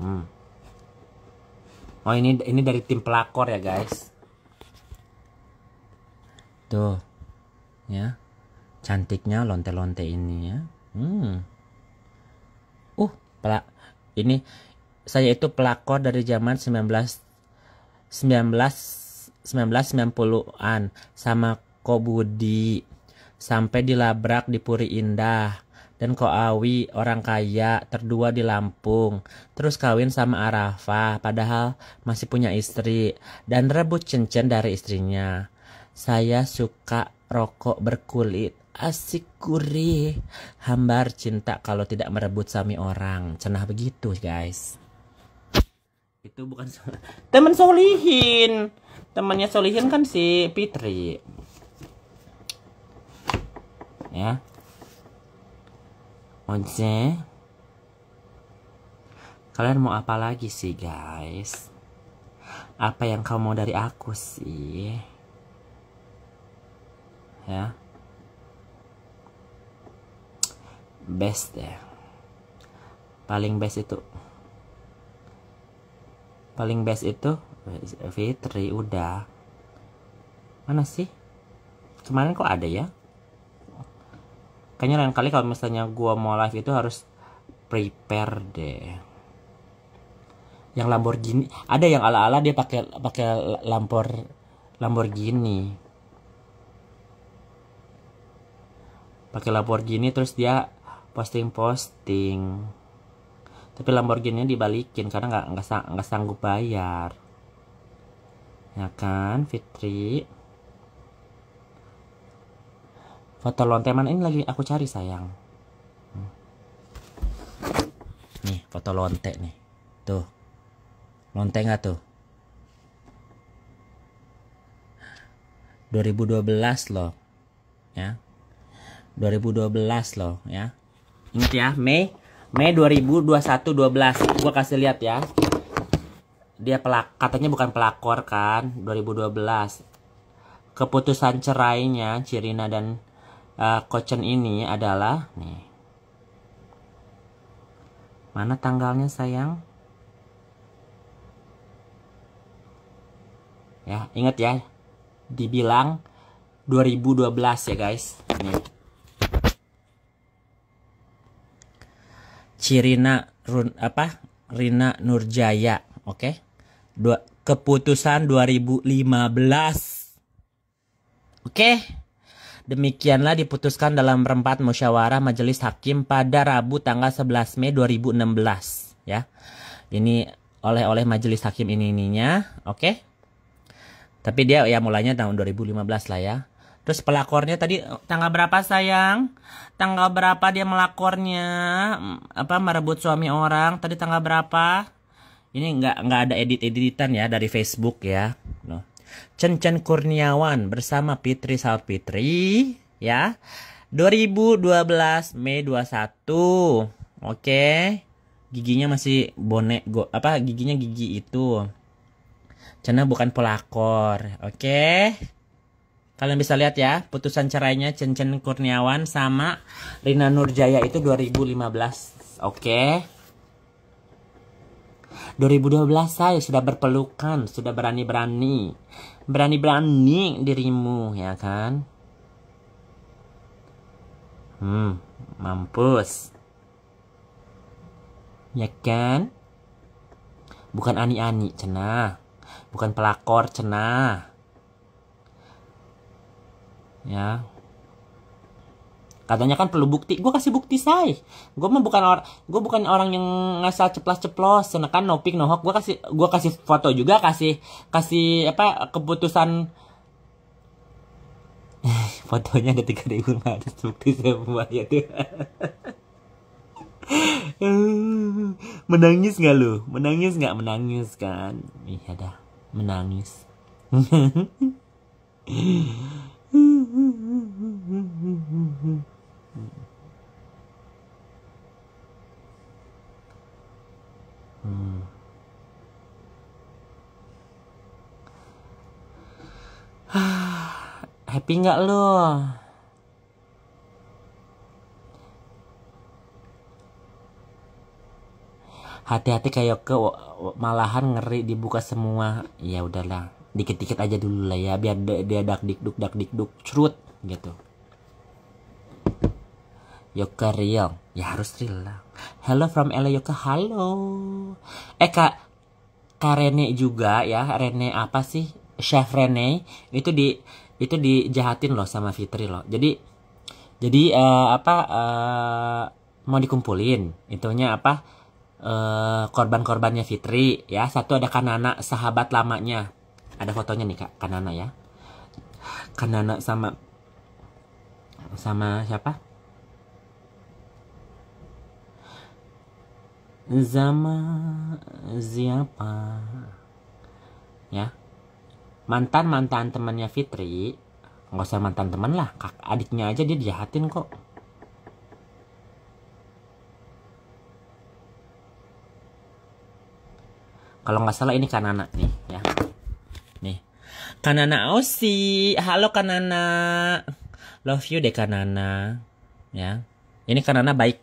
Hmm. Oh ini ini dari tim pelakor ya guys. Tuh, ya, cantiknya lonte-lonte ini ya. Hmm. Uh, pelak ini saya itu pelakor dari zaman 19 19 1990-an sama Kobudi sampai dilabrak di Puri Indah dan awi orang kaya terdua di Lampung terus kawin sama Arafa, padahal masih punya istri dan rebut cincin dari istrinya saya suka rokok berkulit asik gurih hambar cinta kalau tidak merebut suami orang cenah begitu guys itu bukan so teman solihin temannya solihin kan si Fitri ya Oke. Kalian mau apa lagi sih, guys? Apa yang kamu mau dari aku sih? Ya. Best deh. Paling best itu paling best itu Fitri udah. Mana sih? Kemarin kok ada ya? kayaknya lain kali kalau misalnya gue mau live itu harus prepare deh yang Lamborghini ada yang ala-ala dia pakai pakai Lampor Lamborghini pakai Lamborghini terus dia posting-posting tapi Lamborghini dibalikin karena nggak nggak sanggup bayar ya kan Fitri foto lonteman ini lagi aku cari sayang hmm. nih foto lonte nih tuh lonte nggak tuh 2012 loh ya 2012 loh ya ingat ya Mei Mei 2021 12 gua kasih lihat ya dia pelak katanya bukan pelakor kan 2012 keputusan cerainya Cirina dan uh, eh, kocen ini adalah nih mana tanggalnya sayang ya ingat ya dibilang 2012 ya guys nih Cirina Run, apa Rina Nurjaya oke okay? keputusan 2015 oke okay? Demikianlah diputuskan dalam rempat musyawarah Majelis Hakim pada Rabu tanggal 11 Mei 2016 ya. Ini oleh oleh Majelis Hakim ini ininya, oke? Okay? Tapi dia ya mulainya tahun 2015 lah ya. Terus pelakornya tadi tanggal berapa sayang? Tanggal berapa dia melakornya? Apa merebut suami orang? Tadi tanggal berapa? Ini nggak nggak ada edit editan ya dari Facebook ya. Noh. Cencen Kurniawan bersama Fitri Salpitri ya. 2012 Mei 21. Oke. Giginya masih bonek go, apa giginya gigi itu. Cena bukan pelakor. Oke. Kalian bisa lihat ya, putusan cerainya Cencen Kurniawan sama Rina Nurjaya itu 2015. Oke. Okay. 2012 saya sudah berpelukan, sudah berani-berani. Berani-berani dirimu, ya kan? Hmm, mampus. Ya kan? Bukan ani-ani, cenah. Bukan pelakor, cenah. Ya, Katanya kan perlu bukti. Gue kasih bukti say. Gue mah bukan orang, gue bukan orang yang ngasal ceplos ceplos. Senekan no pick no hook Gue kasih, gue kasih foto juga, kasih, kasih apa keputusan fotonya ada tiga ribu ada bukti semua ya tuh menangis nggak lu menangis nggak menangis kan iya dah menangis Hmm. Happy nggak lo? Hati-hati kayak ke malahan ngeri dibuka semua. Ya udahlah, dikit-dikit aja dulu lah ya biar dia dak dikduk dak dikduk cerut gitu. Yoka Riong. Ya harus Riau. Hello from Ella Yoka. Halo. Eh Kak, Kak Rene juga ya. Rene apa sih? Chef Rene itu di itu dijahatin loh sama Fitri loh. Jadi jadi uh, apa uh, mau dikumpulin. Itunya apa? Uh, korban-korbannya Fitri ya. Satu ada Kanana sahabat lamanya. Ada fotonya nih Kak Kanana ya. Kanana sama sama siapa? Zama siapa? Ya. Mantan-mantan temannya Fitri, nggak usah mantan teman lah, kak adiknya aja dia dijahatin kok. Kalau nggak salah ini kananak nih, ya. Nih. Kanana Osi. Halo Kanana. Love you deh Kanana. Ya. Ini Kanana baik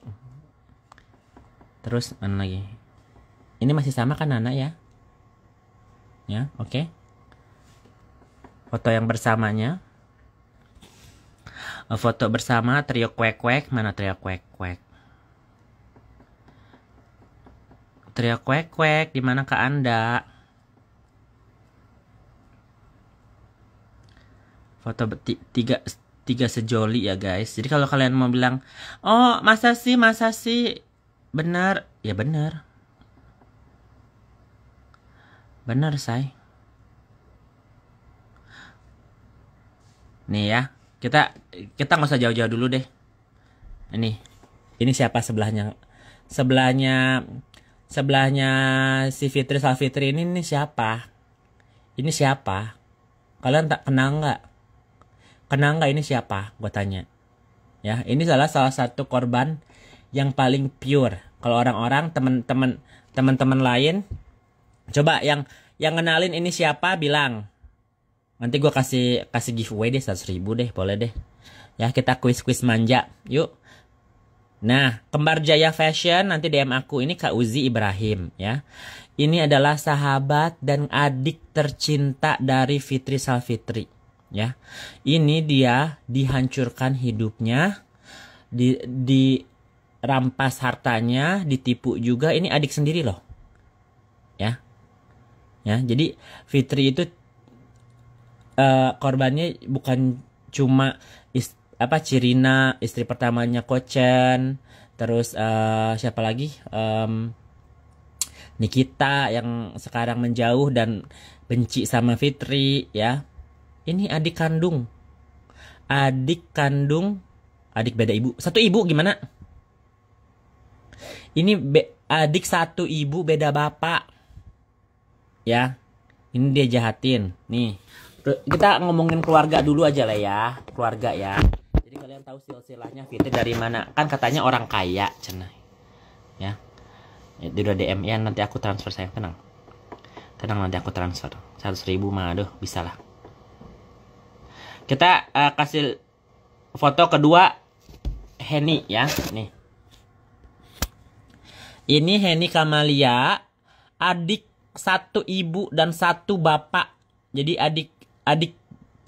terus mana lagi ini masih sama kan anak ya ya oke okay. foto yang bersamanya eh, foto bersama trio kuek kuek mana trio kuek kuek trio kuek kuek di mana ke anda foto tiga tiga sejoli ya guys jadi kalau kalian mau bilang oh masa sih masa sih benar ya benar benar say nih ya kita kita nggak usah jauh-jauh dulu deh ini ini siapa sebelahnya sebelahnya sebelahnya si Fitri Salfitri ini ini siapa ini siapa kalian tak kenal nggak kenal nggak ini siapa gue tanya ya ini salah salah satu korban yang paling pure. Kalau orang-orang teman-teman teman-teman lain coba yang yang kenalin ini siapa bilang. Nanti gue kasih kasih giveaway deh 100 ribu deh boleh deh. Ya kita kuis-kuis manja yuk. Nah, Kembar Jaya Fashion nanti DM aku ini Kak Uzi Ibrahim ya. Ini adalah sahabat dan adik tercinta dari Fitri Salfitri ya. Ini dia dihancurkan hidupnya di di rampas hartanya, ditipu juga. Ini adik sendiri loh. Ya. Ya, jadi Fitri itu uh, korbannya bukan cuma ist apa Cirina, istri pertamanya Kocen, terus uh, siapa lagi? Um, Nikita yang sekarang menjauh dan benci sama Fitri ya. Ini adik kandung. Adik kandung, adik beda ibu. Satu ibu gimana? Ini be, adik satu ibu beda bapak. Ya. Ini dia jahatin. Nih. Kita ngomongin keluarga dulu aja lah ya. Keluarga ya. Jadi kalian tahu silsilahnya Fitri dari mana? Kan katanya orang kaya, cenai. Ya. ya Itu udah DM ya nanti aku transfer sayang tenang. Tenang nanti aku transfer. 100 ribu mah aduh bisa lah. Kita uh, kasih foto kedua Henny ya. Nih. Ini Henny Kamalia, adik satu ibu dan satu bapak. Jadi adik adik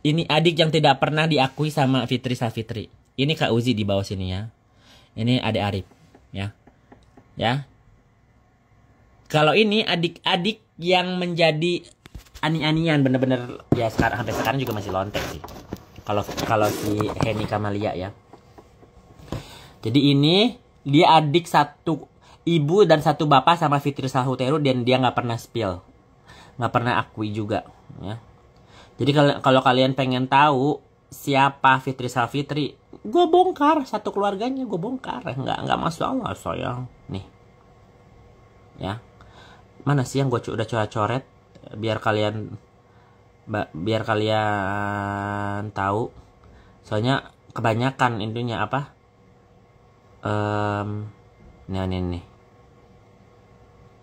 ini adik yang tidak pernah diakui sama Fitri Safitri. Ini Kak Uzi di bawah sini ya. Ini adik Arif ya. Ya. Kalau ini adik-adik yang menjadi ani-anian bener-bener ya sekarang sampai sekarang juga masih lontek sih. Kalau kalau si Henny Kamalia ya. Jadi ini dia adik satu ibu dan satu bapak sama Fitri Salhuteru dan dia nggak pernah spill nggak pernah akui juga ya jadi kalau kalau kalian pengen tahu siapa Fitri Salfitri gue bongkar satu keluarganya gue bongkar nggak nggak masuk awal sayang nih ya mana sih yang gue udah coret-coret biar kalian biar kalian tahu soalnya kebanyakan intinya apa um, nih ini nih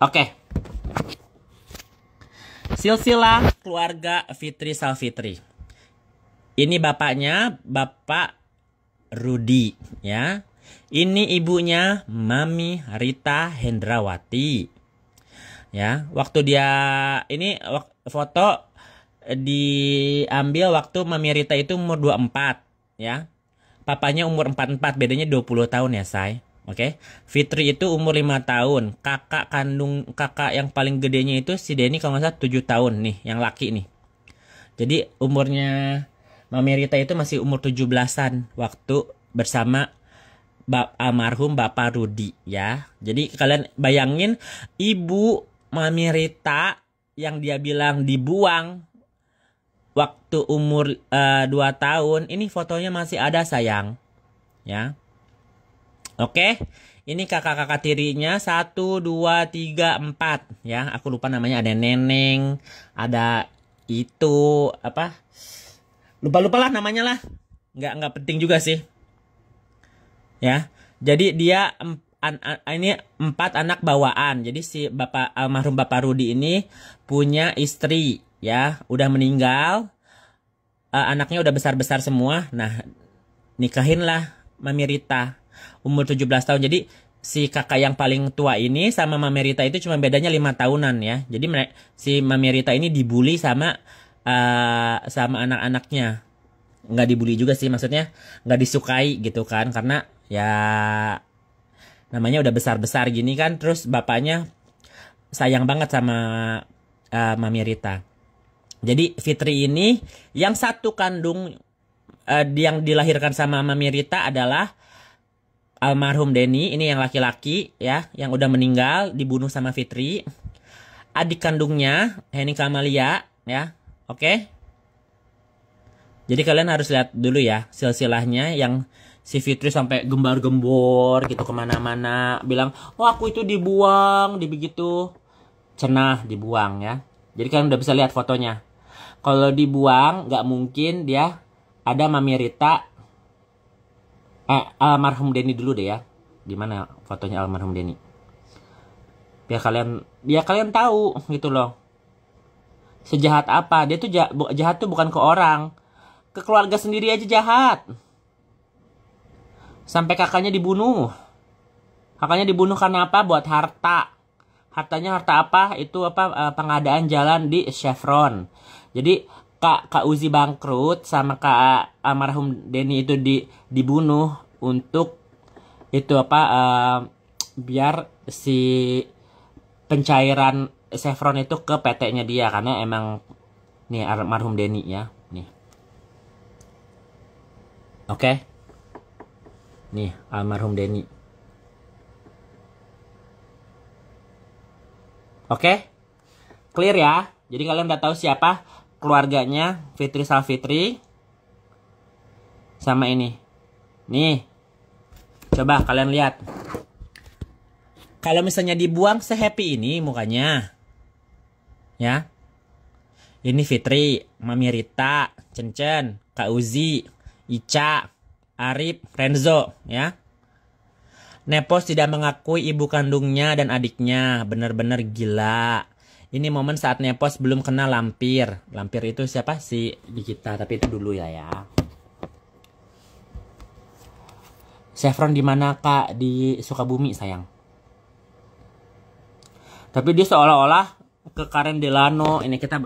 Oke. Okay. Silsilah keluarga Fitri Salfitri. Ini bapaknya, Bapak Rudi, ya. Ini ibunya Mami Rita Hendrawati. Ya, waktu dia ini foto diambil waktu Mami Rita itu umur 24, ya. Papanya umur 44, bedanya 20 tahun ya, Say. Oke, okay? Fitri itu umur 5 tahun. Kakak kandung kakak yang paling gedenya itu si Denny kalau nggak salah 7 tahun nih, yang laki nih. Jadi umurnya Mami Rita itu masih umur 17-an waktu bersama bap almarhum Bapak Rudi ya. Jadi kalian bayangin ibu Mami Rita yang dia bilang dibuang waktu umur uh, eh, 2 tahun, ini fotonya masih ada sayang. Ya Oke. Ini kakak-kakak tirinya satu, dua, tiga, empat. Ya, aku lupa namanya ada Neneng, ada itu apa? Lupa-lupa lah namanya lah. Nggak nggak penting juga sih. Ya. Jadi dia an, an, ini empat anak bawaan. Jadi si bapak almarhum Bapak Rudi ini punya istri ya, udah meninggal. Uh, anaknya udah besar-besar semua. Nah, nikahinlah Mami umur 17 tahun. Jadi si kakak yang paling tua ini sama Mamerita itu cuma bedanya lima tahunan ya. Jadi si Mamerita ini dibully sama uh, sama anak-anaknya. Nggak dibully juga sih maksudnya nggak disukai gitu kan karena ya namanya udah besar-besar gini kan terus bapaknya sayang banget sama uh, eh, Mamerita. Jadi Fitri ini yang satu kandung uh, yang dilahirkan sama mamirita adalah almarhum Denny ini yang laki-laki ya yang udah meninggal dibunuh sama Fitri adik kandungnya Henny Kamalia ya oke jadi kalian harus lihat dulu ya silsilahnya yang si Fitri sampai gembar-gembor gitu kemana-mana bilang oh aku itu dibuang dibegitu cenah dibuang ya jadi kalian udah bisa lihat fotonya kalau dibuang nggak mungkin dia ada Mami Rita eh almarhum Denny dulu deh ya di mana fotonya almarhum Denny biar kalian biar kalian tahu gitu loh sejahat apa dia tuh jahat, jahat tuh bukan ke orang ke keluarga sendiri aja jahat sampai kakaknya dibunuh kakaknya dibunuh karena apa buat harta hartanya harta apa itu apa eh, pengadaan jalan di Chevron jadi Kak Kak Uzi bangkrut sama Kak almarhum Denny itu di dibunuh untuk itu apa uh, biar si pencairan Chevron itu ke PT-nya dia karena emang nih almarhum Denny ya nih oke okay? nih almarhum Denny oke okay? clear ya jadi kalian udah tahu siapa keluarganya Fitri Salfitri sama ini. Nih. Coba kalian lihat. Kalau misalnya dibuang sehappy ini mukanya. Ya. Ini Fitri, Mami Rita, Cencen, Kak Uzi, Ica, Arif, Renzo, ya. Nepos tidak mengakui ibu kandungnya dan adiknya. Benar-benar gila. Ini momen saat Nepos belum kenal Lampir. Lampir itu siapa? Si kita? tapi itu dulu ya ya. Chevron di mana kak? Di Sukabumi sayang. Tapi dia seolah-olah ke Karen Delano. Ini kita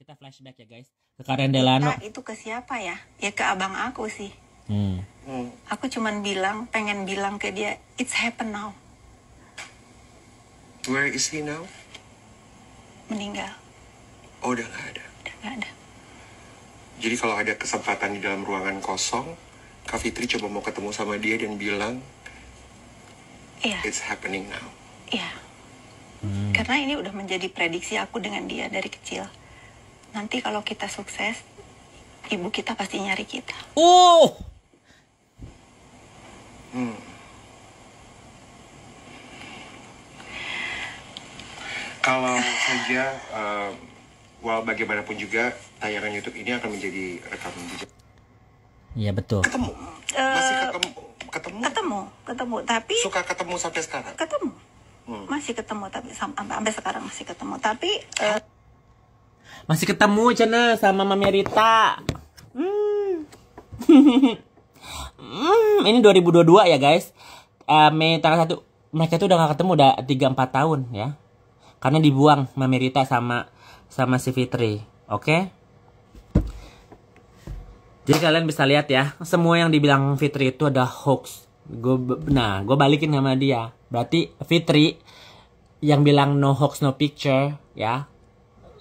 kita flashback ya guys. Ke Karen Delano. Kita itu ke siapa ya? Ya ke abang aku sih. Hmm. hmm. Aku cuman bilang, pengen bilang ke dia, it's happen now. Where is he now? meninggal. Oh, udah nggak ada? Udah nggak ada. Jadi kalau ada kesempatan di dalam ruangan kosong, Kak Fitri coba mau ketemu sama dia dan bilang, yeah. it's happening now. Iya. Yeah. Hmm. Karena ini udah menjadi prediksi aku dengan dia dari kecil. Nanti kalau kita sukses, ibu kita pasti nyari kita. Oh. Hmm. Kalau saja, uh, well bagaimanapun juga tayangan YouTube ini akan menjadi rekaman jejak. Iya betul. Ketemu, uh, masih eh, ketemu, ketemu, ketemu, ketemu. Tapi suka ketemu sampai sekarang. Ketemu, hmm. masih ketemu tapi sampai, sampai sekarang masih ketemu. Tapi uh, masih ketemu Cana sama Mami Rita. Hmm. hmm ini 2022 ya guys. Uh, Mei tanggal 1 mereka itu udah gak ketemu udah 3 4 tahun ya karena dibuang Mamirita sama sama si Fitri oke okay? jadi kalian bisa lihat ya semua yang dibilang Fitri itu ada hoax gue nah gue balikin sama dia berarti Fitri yang bilang no hoax no picture ya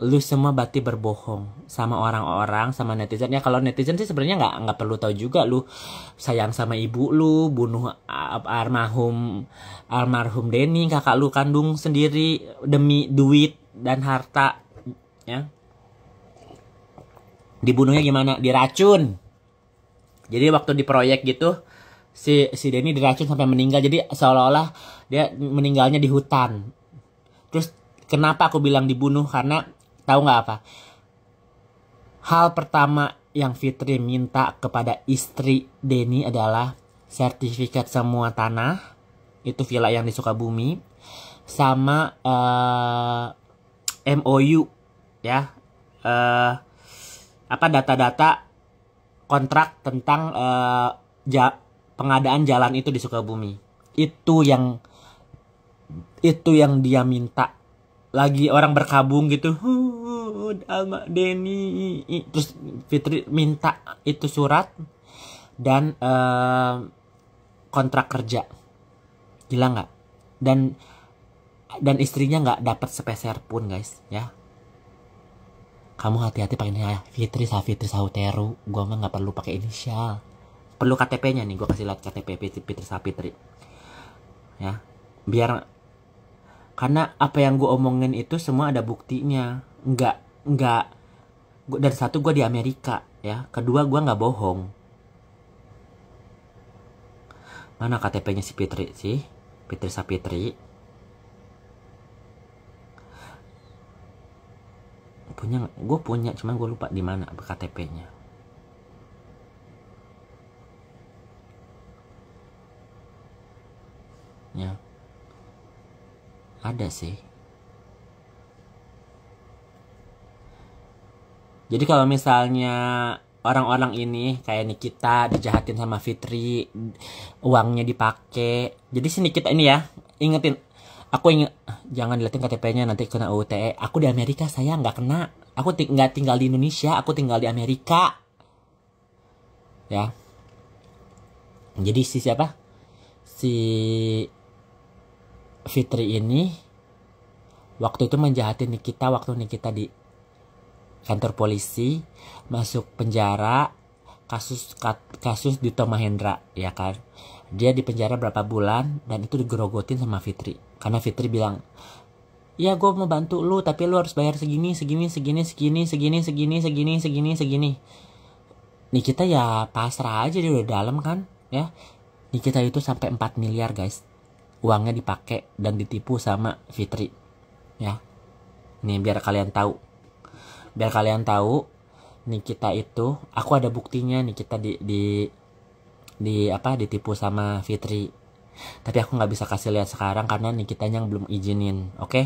lu semua berarti berbohong sama orang-orang sama netizen ya kalau netizen sih sebenarnya nggak nggak perlu tahu juga lu sayang sama ibu lu bunuh almarhum almarhum Denny kakak lu kandung sendiri demi duit dan harta ya dibunuhnya gimana diracun jadi waktu di proyek gitu si si Denny diracun sampai meninggal jadi seolah-olah dia meninggalnya di hutan terus kenapa aku bilang dibunuh karena Tahu nggak apa? Hal pertama yang Fitri minta kepada istri Denny adalah sertifikat semua tanah itu villa yang di Sukabumi sama uh, eh, MOU ya uh, apa data-data kontrak tentang uh, ja, pengadaan jalan itu di Sukabumi itu yang itu yang dia minta lagi orang berkabung gitu Alma Denny terus Fitri minta itu surat dan uh, kontrak kerja gila nggak dan dan istrinya nggak dapat sepeser pun guys ya kamu hati-hati pakai ini ya, Fitri sah sah Sahuteru gue mah nggak perlu pakai inisial perlu KTP-nya nih gue kasih lihat KTP Fitri Fitri ya biar karena apa yang gue omongin itu semua ada buktinya nggak nggak gua, dari satu gue di Amerika ya kedua gue nggak bohong mana KTP-nya si Petri sih Fitri Sapitri punya gue punya cuman gue lupa di mana KTP-nya ada sih jadi kalau misalnya orang-orang ini kayak Nikita dijahatin sama Fitri uangnya dipakai jadi sini kita ini ya ingetin aku ingin jangan dilihatin KTP-nya nanti kena UTE aku di Amerika saya nggak kena aku ti nggak tinggal di Indonesia aku tinggal di Amerika ya jadi si siapa si Fitri ini waktu itu menjahati Nikita waktu Nikita di kantor polisi masuk penjara kasus kasus di Mahendra ya kan dia di penjara berapa bulan dan itu digerogotin sama Fitri karena Fitri bilang ya gue mau bantu lu tapi lu harus bayar segini segini segini segini segini segini segini segini segini Nikita ya pasrah aja dia udah dalam kan ya Nikita itu sampai 4 miliar guys uangnya dipakai dan ditipu sama Fitri ya ini biar kalian tahu biar kalian tahu Nih kita itu aku ada buktinya Nikita di di di apa ditipu sama Fitri tapi aku nggak bisa kasih lihat sekarang karena nih kita yang belum izinin oke okay?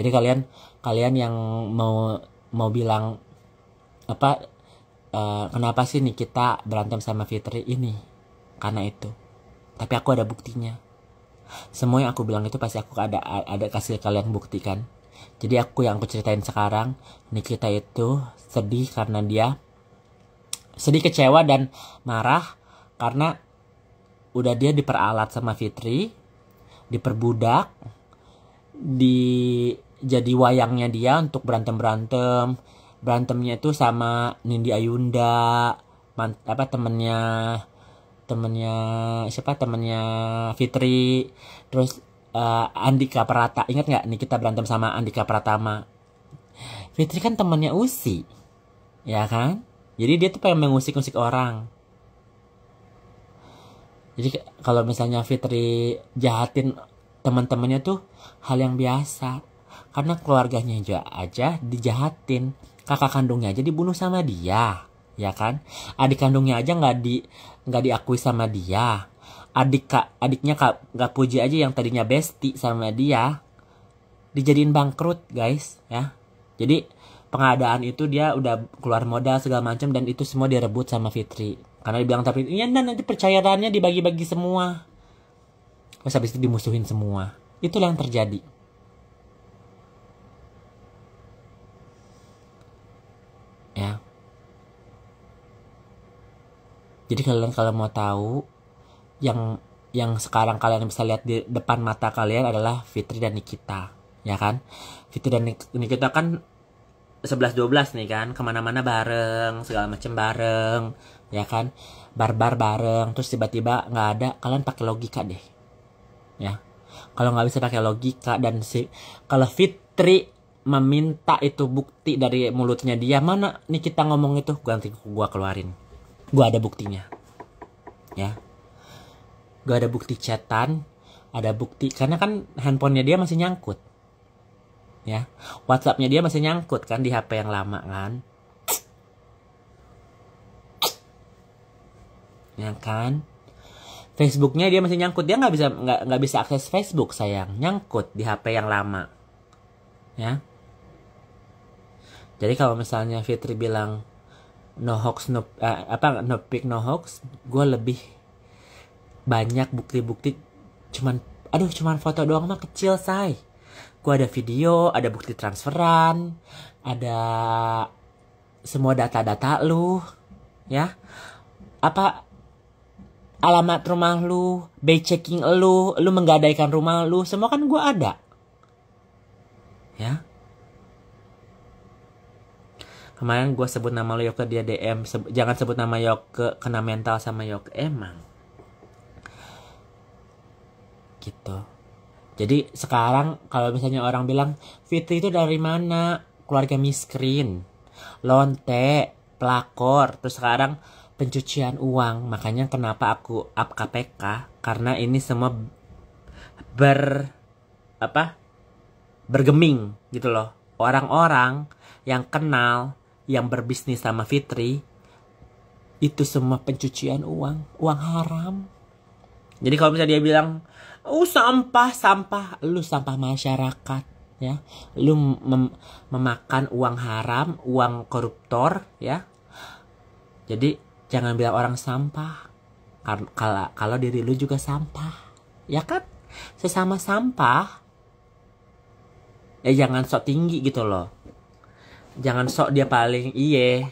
jadi kalian kalian yang mau mau bilang apa uh, kenapa sih nih kita berantem sama Fitri ini karena itu tapi aku ada buktinya semua yang aku bilang itu pasti aku ada ada kasih kalian buktikan jadi aku yang aku ceritain sekarang Nikita itu sedih karena dia sedih kecewa dan marah karena udah dia diperalat sama Fitri diperbudak di jadi wayangnya dia untuk berantem berantem berantemnya itu sama Nindi Ayunda apa temennya temennya siapa temennya Fitri terus uh, Andika Prata ingat nggak nih kita berantem sama Andika Pratama Fitri kan temennya Usi ya kan jadi dia tuh pengen mengusik-usik orang jadi kalau misalnya Fitri jahatin teman-temannya tuh hal yang biasa karena keluarganya aja dijahatin kakak kandungnya jadi bunuh sama dia ya kan adik kandungnya aja nggak di nggak diakui sama dia adik kak adiknya kak nggak puji aja yang tadinya besti sama dia dijadiin bangkrut guys ya jadi pengadaan itu dia udah keluar modal segala macam dan itu semua direbut sama Fitri karena dibilang tapi ini iya, dan nanti percayaannya dibagi-bagi semua masa habis itu dimusuhin semua itu yang terjadi ya jadi kalian kalau mau tahu yang yang sekarang kalian bisa lihat di depan mata kalian adalah Fitri dan Nikita ya kan Fitri dan Nikita kan 11-12 nih kan kemana-mana bareng segala macam bareng ya kan barbar -bar bareng terus tiba-tiba nggak -tiba ada kalian pakai logika deh ya kalau nggak bisa pakai logika dan si kalau Fitri meminta itu bukti dari mulutnya dia mana Nikita ngomong itu ganti gue keluarin gue ada buktinya ya gue ada bukti chatan ada bukti karena kan handphonenya dia masih nyangkut ya WhatsAppnya dia masih nyangkut kan di HP yang lama kan ya kan Facebooknya dia masih nyangkut dia nggak bisa nggak nggak bisa akses Facebook sayang nyangkut di HP yang lama ya jadi kalau misalnya Fitri bilang no hoax no uh, apa no pick no hoax gue lebih banyak bukti-bukti cuman aduh cuman foto doang mah kecil say gue ada video ada bukti transferan ada semua data-data lu ya apa alamat rumah lu bay checking lu lu menggadaikan rumah lu semua kan gue ada ya kemarin gue sebut nama lo Yoke dia DM Se jangan sebut nama Yoke kena mental sama Yoke emang gitu jadi sekarang kalau misalnya orang bilang Fitri itu dari mana keluarga miskin lonte pelakor terus sekarang pencucian uang makanya kenapa aku up KPK karena ini semua ber apa bergeming gitu loh orang-orang yang kenal yang berbisnis sama Fitri itu semua pencucian uang, uang haram. Jadi kalau misalnya dia bilang, "Oh, sampah, sampah, lu sampah masyarakat." ya. Lu mem memakan uang haram, uang koruptor, ya. Jadi jangan bilang orang sampah. Kalau kalau diri lu juga sampah. Ya kan? Sesama sampah. Ya jangan sok tinggi gitu loh jangan sok dia paling iye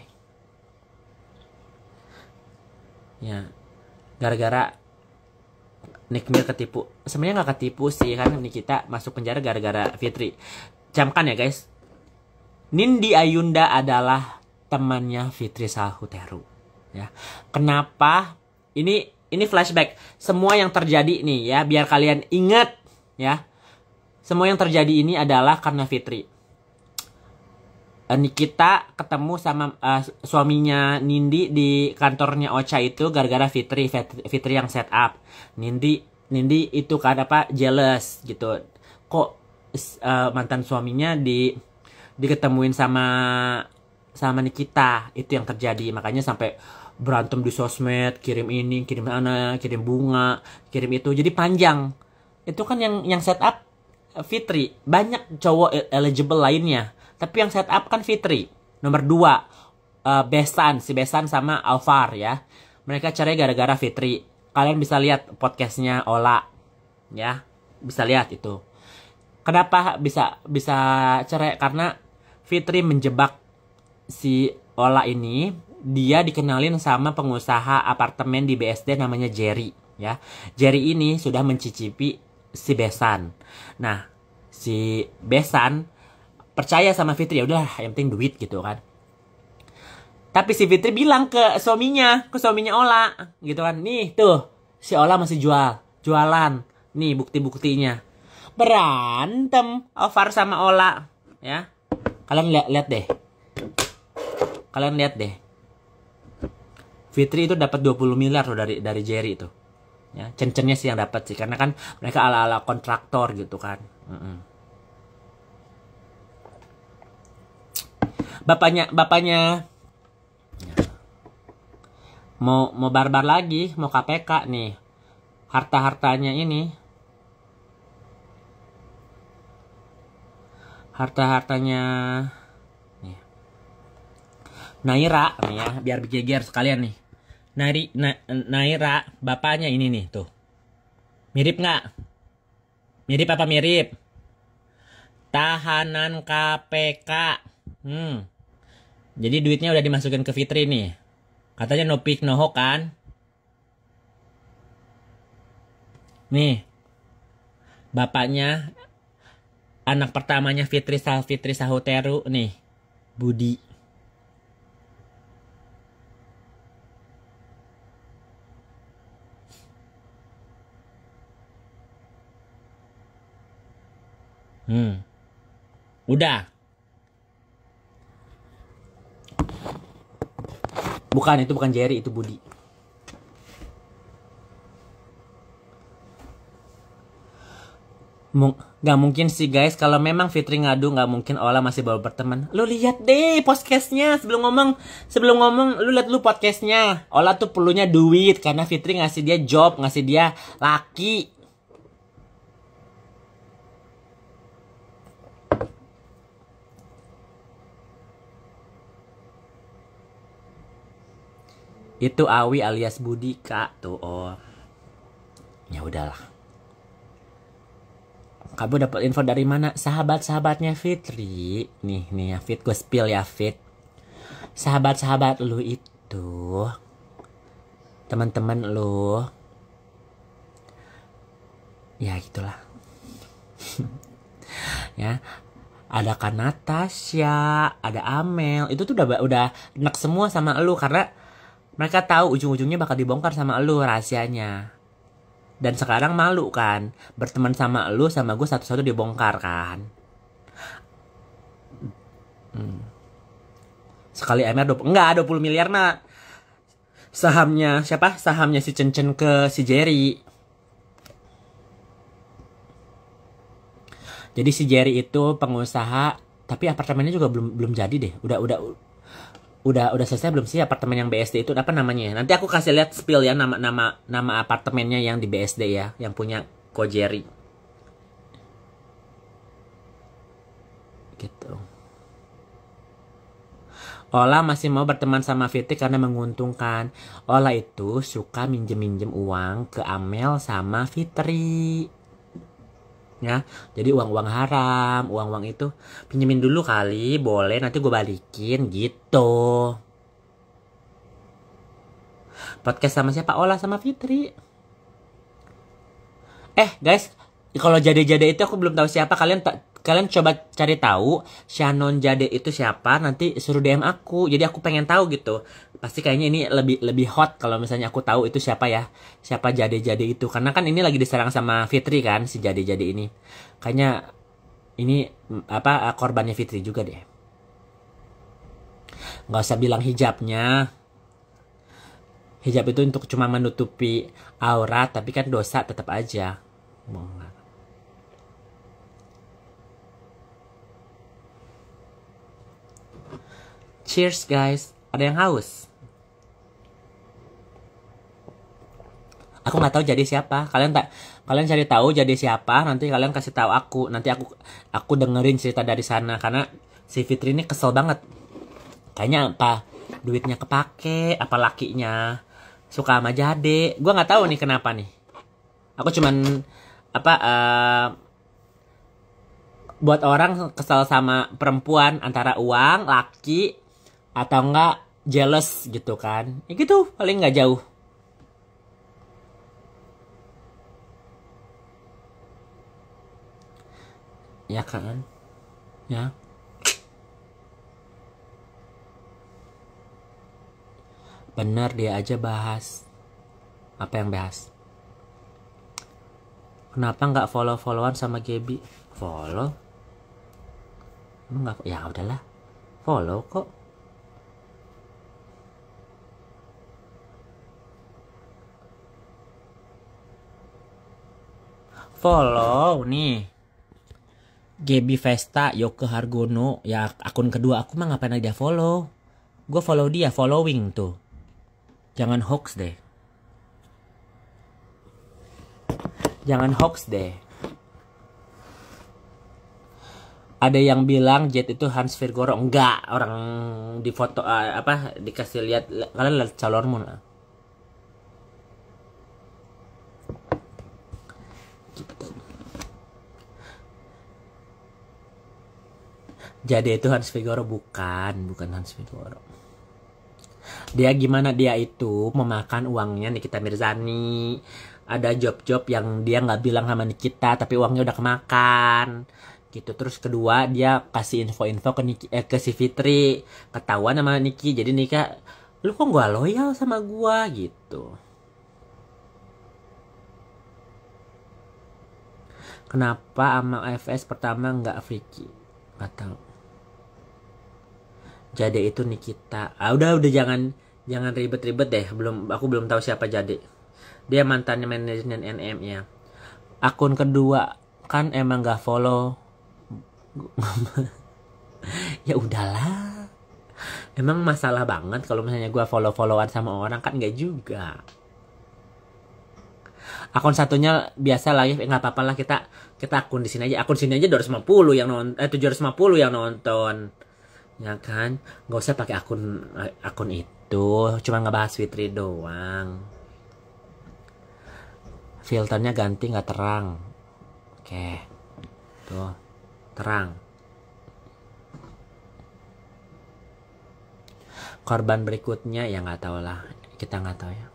ya gara-gara Nick ketipu sebenarnya nggak ketipu sih kan ini kita masuk penjara gara-gara Fitri camkan ya guys Nindi Ayunda adalah temannya Fitri Salhuteru ya kenapa ini ini flashback semua yang terjadi nih ya biar kalian ingat ya semua yang terjadi ini adalah karena Fitri Eh, Nikita ketemu sama uh, suaminya Nindi di kantornya Ocha itu gara-gara Fitri Fitri yang set up Nindi Nindi itu kan apa jealous gitu kok uh, mantan suaminya di diketemuin sama sama Nikita itu yang terjadi makanya sampai berantem di sosmed kirim ini kirim mana kirim bunga kirim itu jadi panjang itu kan yang yang set up Fitri banyak cowok eligible lainnya tapi yang set up kan Fitri. Nomor dua, uh, Besan. Si Besan sama Alvar ya. Mereka cari gara-gara Fitri. Kalian bisa lihat podcastnya Ola. Ya, bisa lihat itu. Kenapa bisa bisa cerai? Karena Fitri menjebak si Ola ini. Dia dikenalin sama pengusaha apartemen di BSD namanya Jerry. Ya, Jerry ini sudah mencicipi si Besan. Nah, si Besan percaya sama Fitri ya udah yang penting duit gitu kan tapi si Fitri bilang ke suaminya ke suaminya Ola gitu kan nih tuh si Ola masih jual jualan nih bukti buktinya berantem Ovar sama Ola ya kalian lihat lihat deh kalian lihat deh Fitri itu dapat 20 miliar loh dari dari Jerry itu ya cencernya sih yang dapat sih karena kan mereka ala ala kontraktor gitu kan mm -mm. bapaknya bapaknya mau mau barbar lagi mau KPK nih harta hartanya ini harta hartanya nih. Naira nih ya biar geger sekalian nih Nari na, Naira bapaknya ini nih tuh mirip nggak mirip apa mirip tahanan KPK hmm jadi duitnya udah dimasukin ke Fitri nih. Katanya no pick no hook kan? Nih. Bapaknya anak pertamanya Fitri Sah Fitri Sahuteru nih. Budi. Hmm. Udah. Bukan, itu bukan Jerry, itu Budi. Mung gak mungkin sih guys, kalau memang Fitri ngadu gak mungkin Ola masih baru berteman. Lu lihat deh podcastnya sebelum ngomong, sebelum ngomong lu lihat lu podcastnya. Ola tuh perlunya duit karena Fitri ngasih dia job, ngasih dia laki. Itu Awi alias Budi kak tuh oh. Ya udahlah. Kamu dapat info dari mana? Sahabat-sahabatnya Fitri. Nih nih ya Fit, gue spill ya Fit. Sahabat-sahabat lu itu teman-teman lu ya gitulah ya ada kan Natasha, ada Amel, itu tuh udah udah enak semua sama lu karena mereka tahu ujung-ujungnya bakal dibongkar sama lu rahasianya. Dan sekarang malu kan, berteman sama lu sama gue satu-satu dibongkar kan. Hmm. Sekali MR 20, enggak 20 miliar nak. Sahamnya siapa? Sahamnya si Cencen ke si Jerry. Jadi si Jerry itu pengusaha tapi apartemennya juga belum belum jadi deh. Udah udah udah udah selesai belum sih apartemen yang BSD itu apa namanya ya? Nanti aku kasih lihat spill ya nama nama nama apartemennya yang di BSD ya, yang punya Kojeri. Gitu. Ola masih mau berteman sama Fitri karena menguntungkan. Ola itu suka minjem-minjem uang ke Amel sama Fitri ya jadi uang-uang haram uang-uang itu pinjemin dulu kali boleh nanti gue balikin gitu podcast sama siapa Ola sama Fitri eh guys kalau jade-jade itu aku belum tahu siapa kalian tak kalian coba cari tahu Shannon Jade itu siapa nanti suruh DM aku jadi aku pengen tahu gitu pasti kayaknya ini lebih lebih hot kalau misalnya aku tahu itu siapa ya siapa jadi-jadi itu karena kan ini lagi diserang sama Fitri kan si jadi-jadi ini kayaknya ini apa eh, korbannya Fitri juga deh nggak usah bilang hijabnya hijab itu untuk cuma menutupi aura tapi kan dosa tetap aja Cheers guys, ada yang haus? aku nggak tahu jadi siapa kalian tak kalian cari tahu jadi siapa nanti kalian kasih tahu aku nanti aku aku dengerin cerita dari sana karena si Fitri ini kesel banget kayaknya apa duitnya kepake apa lakinya suka sama jade gue nggak tahu nih kenapa nih aku cuman apa uh, buat orang kesel sama perempuan antara uang laki atau enggak jealous gitu kan ya gitu paling nggak jauh ya kan ya benar dia aja bahas apa yang bahas kenapa nggak follow followan sama Gebi follow nggak ya udahlah follow kok follow nih Gaby Vesta, Yoke Hargono, ya akun kedua aku mah ngapain aja follow. Gue follow dia, following tuh. Jangan hoax deh. Jangan hoax deh. Ada yang bilang Jet itu Hans Virgoro enggak orang di foto eh, apa dikasih lihat kalian lihat calon lah. jadi itu Hans Figoro bukan bukan Hans Figoro dia gimana dia itu memakan uangnya Nikita Mirzani ada job-job yang dia nggak bilang sama Nikita tapi uangnya udah kemakan gitu terus kedua dia kasih info-info ke Niki, eh, ke si Fitri ketahuan sama Niki jadi Nika lu kok gak loyal sama gua gitu kenapa sama FS pertama nggak Friki nggak tahu Jade itu Nikita. Ah udah udah jangan jangan ribet-ribet deh. Belum aku belum tahu siapa Jade. Dia mantannya manajemen NM ya. Akun kedua kan emang gak follow. ya udahlah. Emang masalah banget kalau misalnya gue follow-followan sama orang kan gak juga akun satunya biasa lagi ya, nggak apa-apa lah kita kita akun di sini aja akun sini aja 250 eh, yang nonton eh 750 yang nonton ya kan nggak usah pakai akun akun itu cuma ngebahas Fitri doang filternya ganti nggak terang oke tuh terang korban berikutnya ya nggak tahu lah kita nggak tahu ya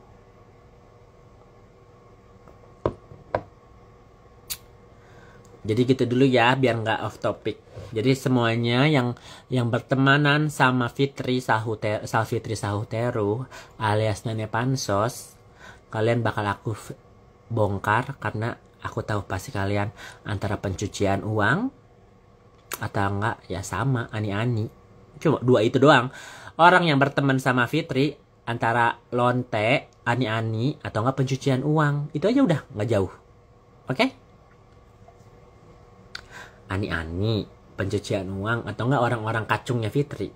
jadi gitu dulu ya biar nggak off topic jadi semuanya yang yang bertemanan sama Fitri Sahuter, Sal Fitri Sahuteru alias Nene Pansos, kalian bakal aku bongkar karena aku tahu pasti kalian antara pencucian uang atau enggak ya sama ani-ani. Cuma dua itu doang. Orang yang berteman sama Fitri antara lonte, ani-ani atau enggak pencucian uang. Itu aja udah, nggak jauh. Oke? Okay? Ani-ani pencucian uang atau enggak orang-orang kacungnya Fitri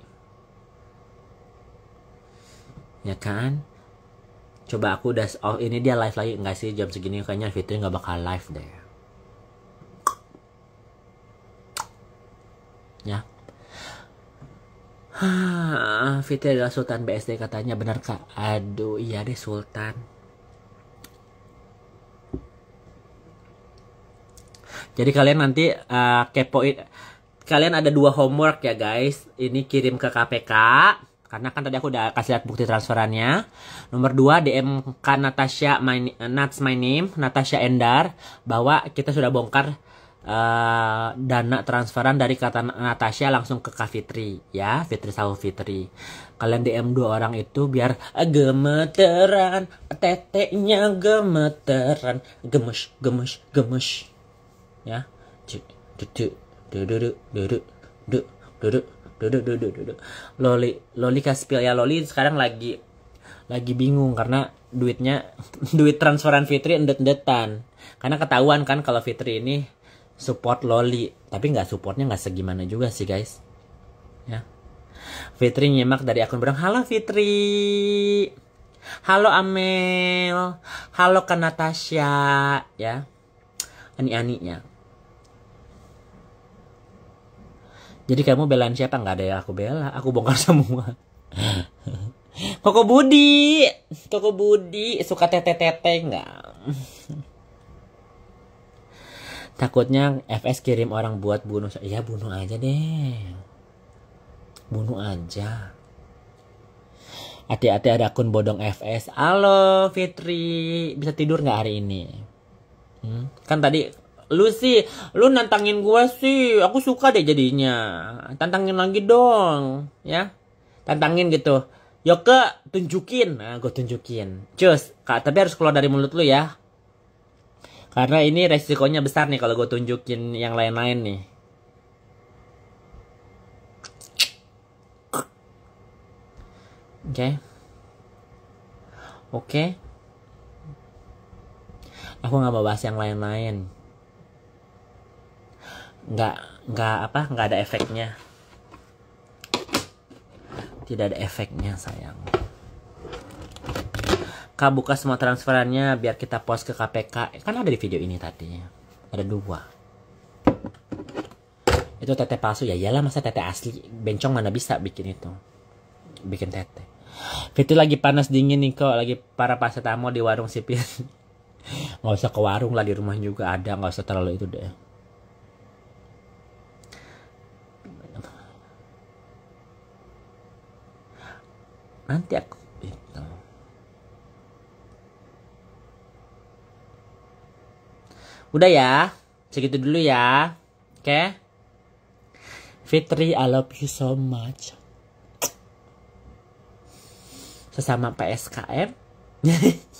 ya kan coba aku udah oh ini dia live lagi enggak sih jam segini kayaknya Fitri nggak bakal live deh ya ah, Fitri adalah Sultan BSD katanya benar kak aduh iya deh Sultan Jadi kalian nanti uh, kepoin Kalian ada dua homework ya guys. Ini kirim ke KPK karena kan tadi aku udah kasih lihat bukti transferannya. Nomor dua DM kan Natasha my, Nats uh, my name, Natasha Endar bahwa kita sudah bongkar uh, dana transferan dari kata Natasha langsung ke Kak Fitri ya, Fitri Sahu Fitri. Kalian DM dua orang itu biar uh, gemeteran, teteknya gemeteran, gemes gemes gemes. Ya. cuci duduk duduk duduk duduk duduk duduk duduk loli loli kaspil ya loli sekarang lagi lagi bingung karena duitnya duit transferan Fitri endet-endetan karena ketahuan kan kalau Fitri ini support loli tapi nggak supportnya nggak segimana juga sih guys ya Fitri nyemak dari akun berang halo Fitri halo Amel halo ke Natasha ya ani-aninya Jadi kamu belain siapa? Nggak ada yang aku bela. Aku bongkar semua. Koko Budi, Koko Budi suka tete-tete nggak? Takutnya FS kirim orang buat bunuh. Ya bunuh aja deh. Bunuh aja. Hati-hati ada akun bodong FS. Halo Fitri, bisa tidur nggak hari ini? Hmm? Kan tadi Lu sih, lu nantangin gue sih. Aku suka deh jadinya. Tantangin lagi dong, ya. Tantangin gitu. Yoke, tunjukin. Nah, gue tunjukin. Cus, kak, tapi harus keluar dari mulut lu ya. Karena ini resikonya besar nih kalau gue tunjukin yang lain-lain nih. Oke. Okay. Oke. Okay. Aku nggak mau bahas yang lain-lain nggak nggak apa nggak ada efeknya tidak ada efeknya sayang Kak buka semua transferannya biar kita post ke KPK kan ada di video ini tadinya ada dua itu tete palsu ya iyalah masa tete asli bencong mana bisa bikin itu bikin tete Fitri lagi panas dingin nih kok lagi para pasetamo di warung sipir nggak usah ke warung lah di rumah juga ada nggak usah terlalu itu deh nanti aku itu udah ya segitu dulu ya oke okay? Fitri I love you so much sesama PSKM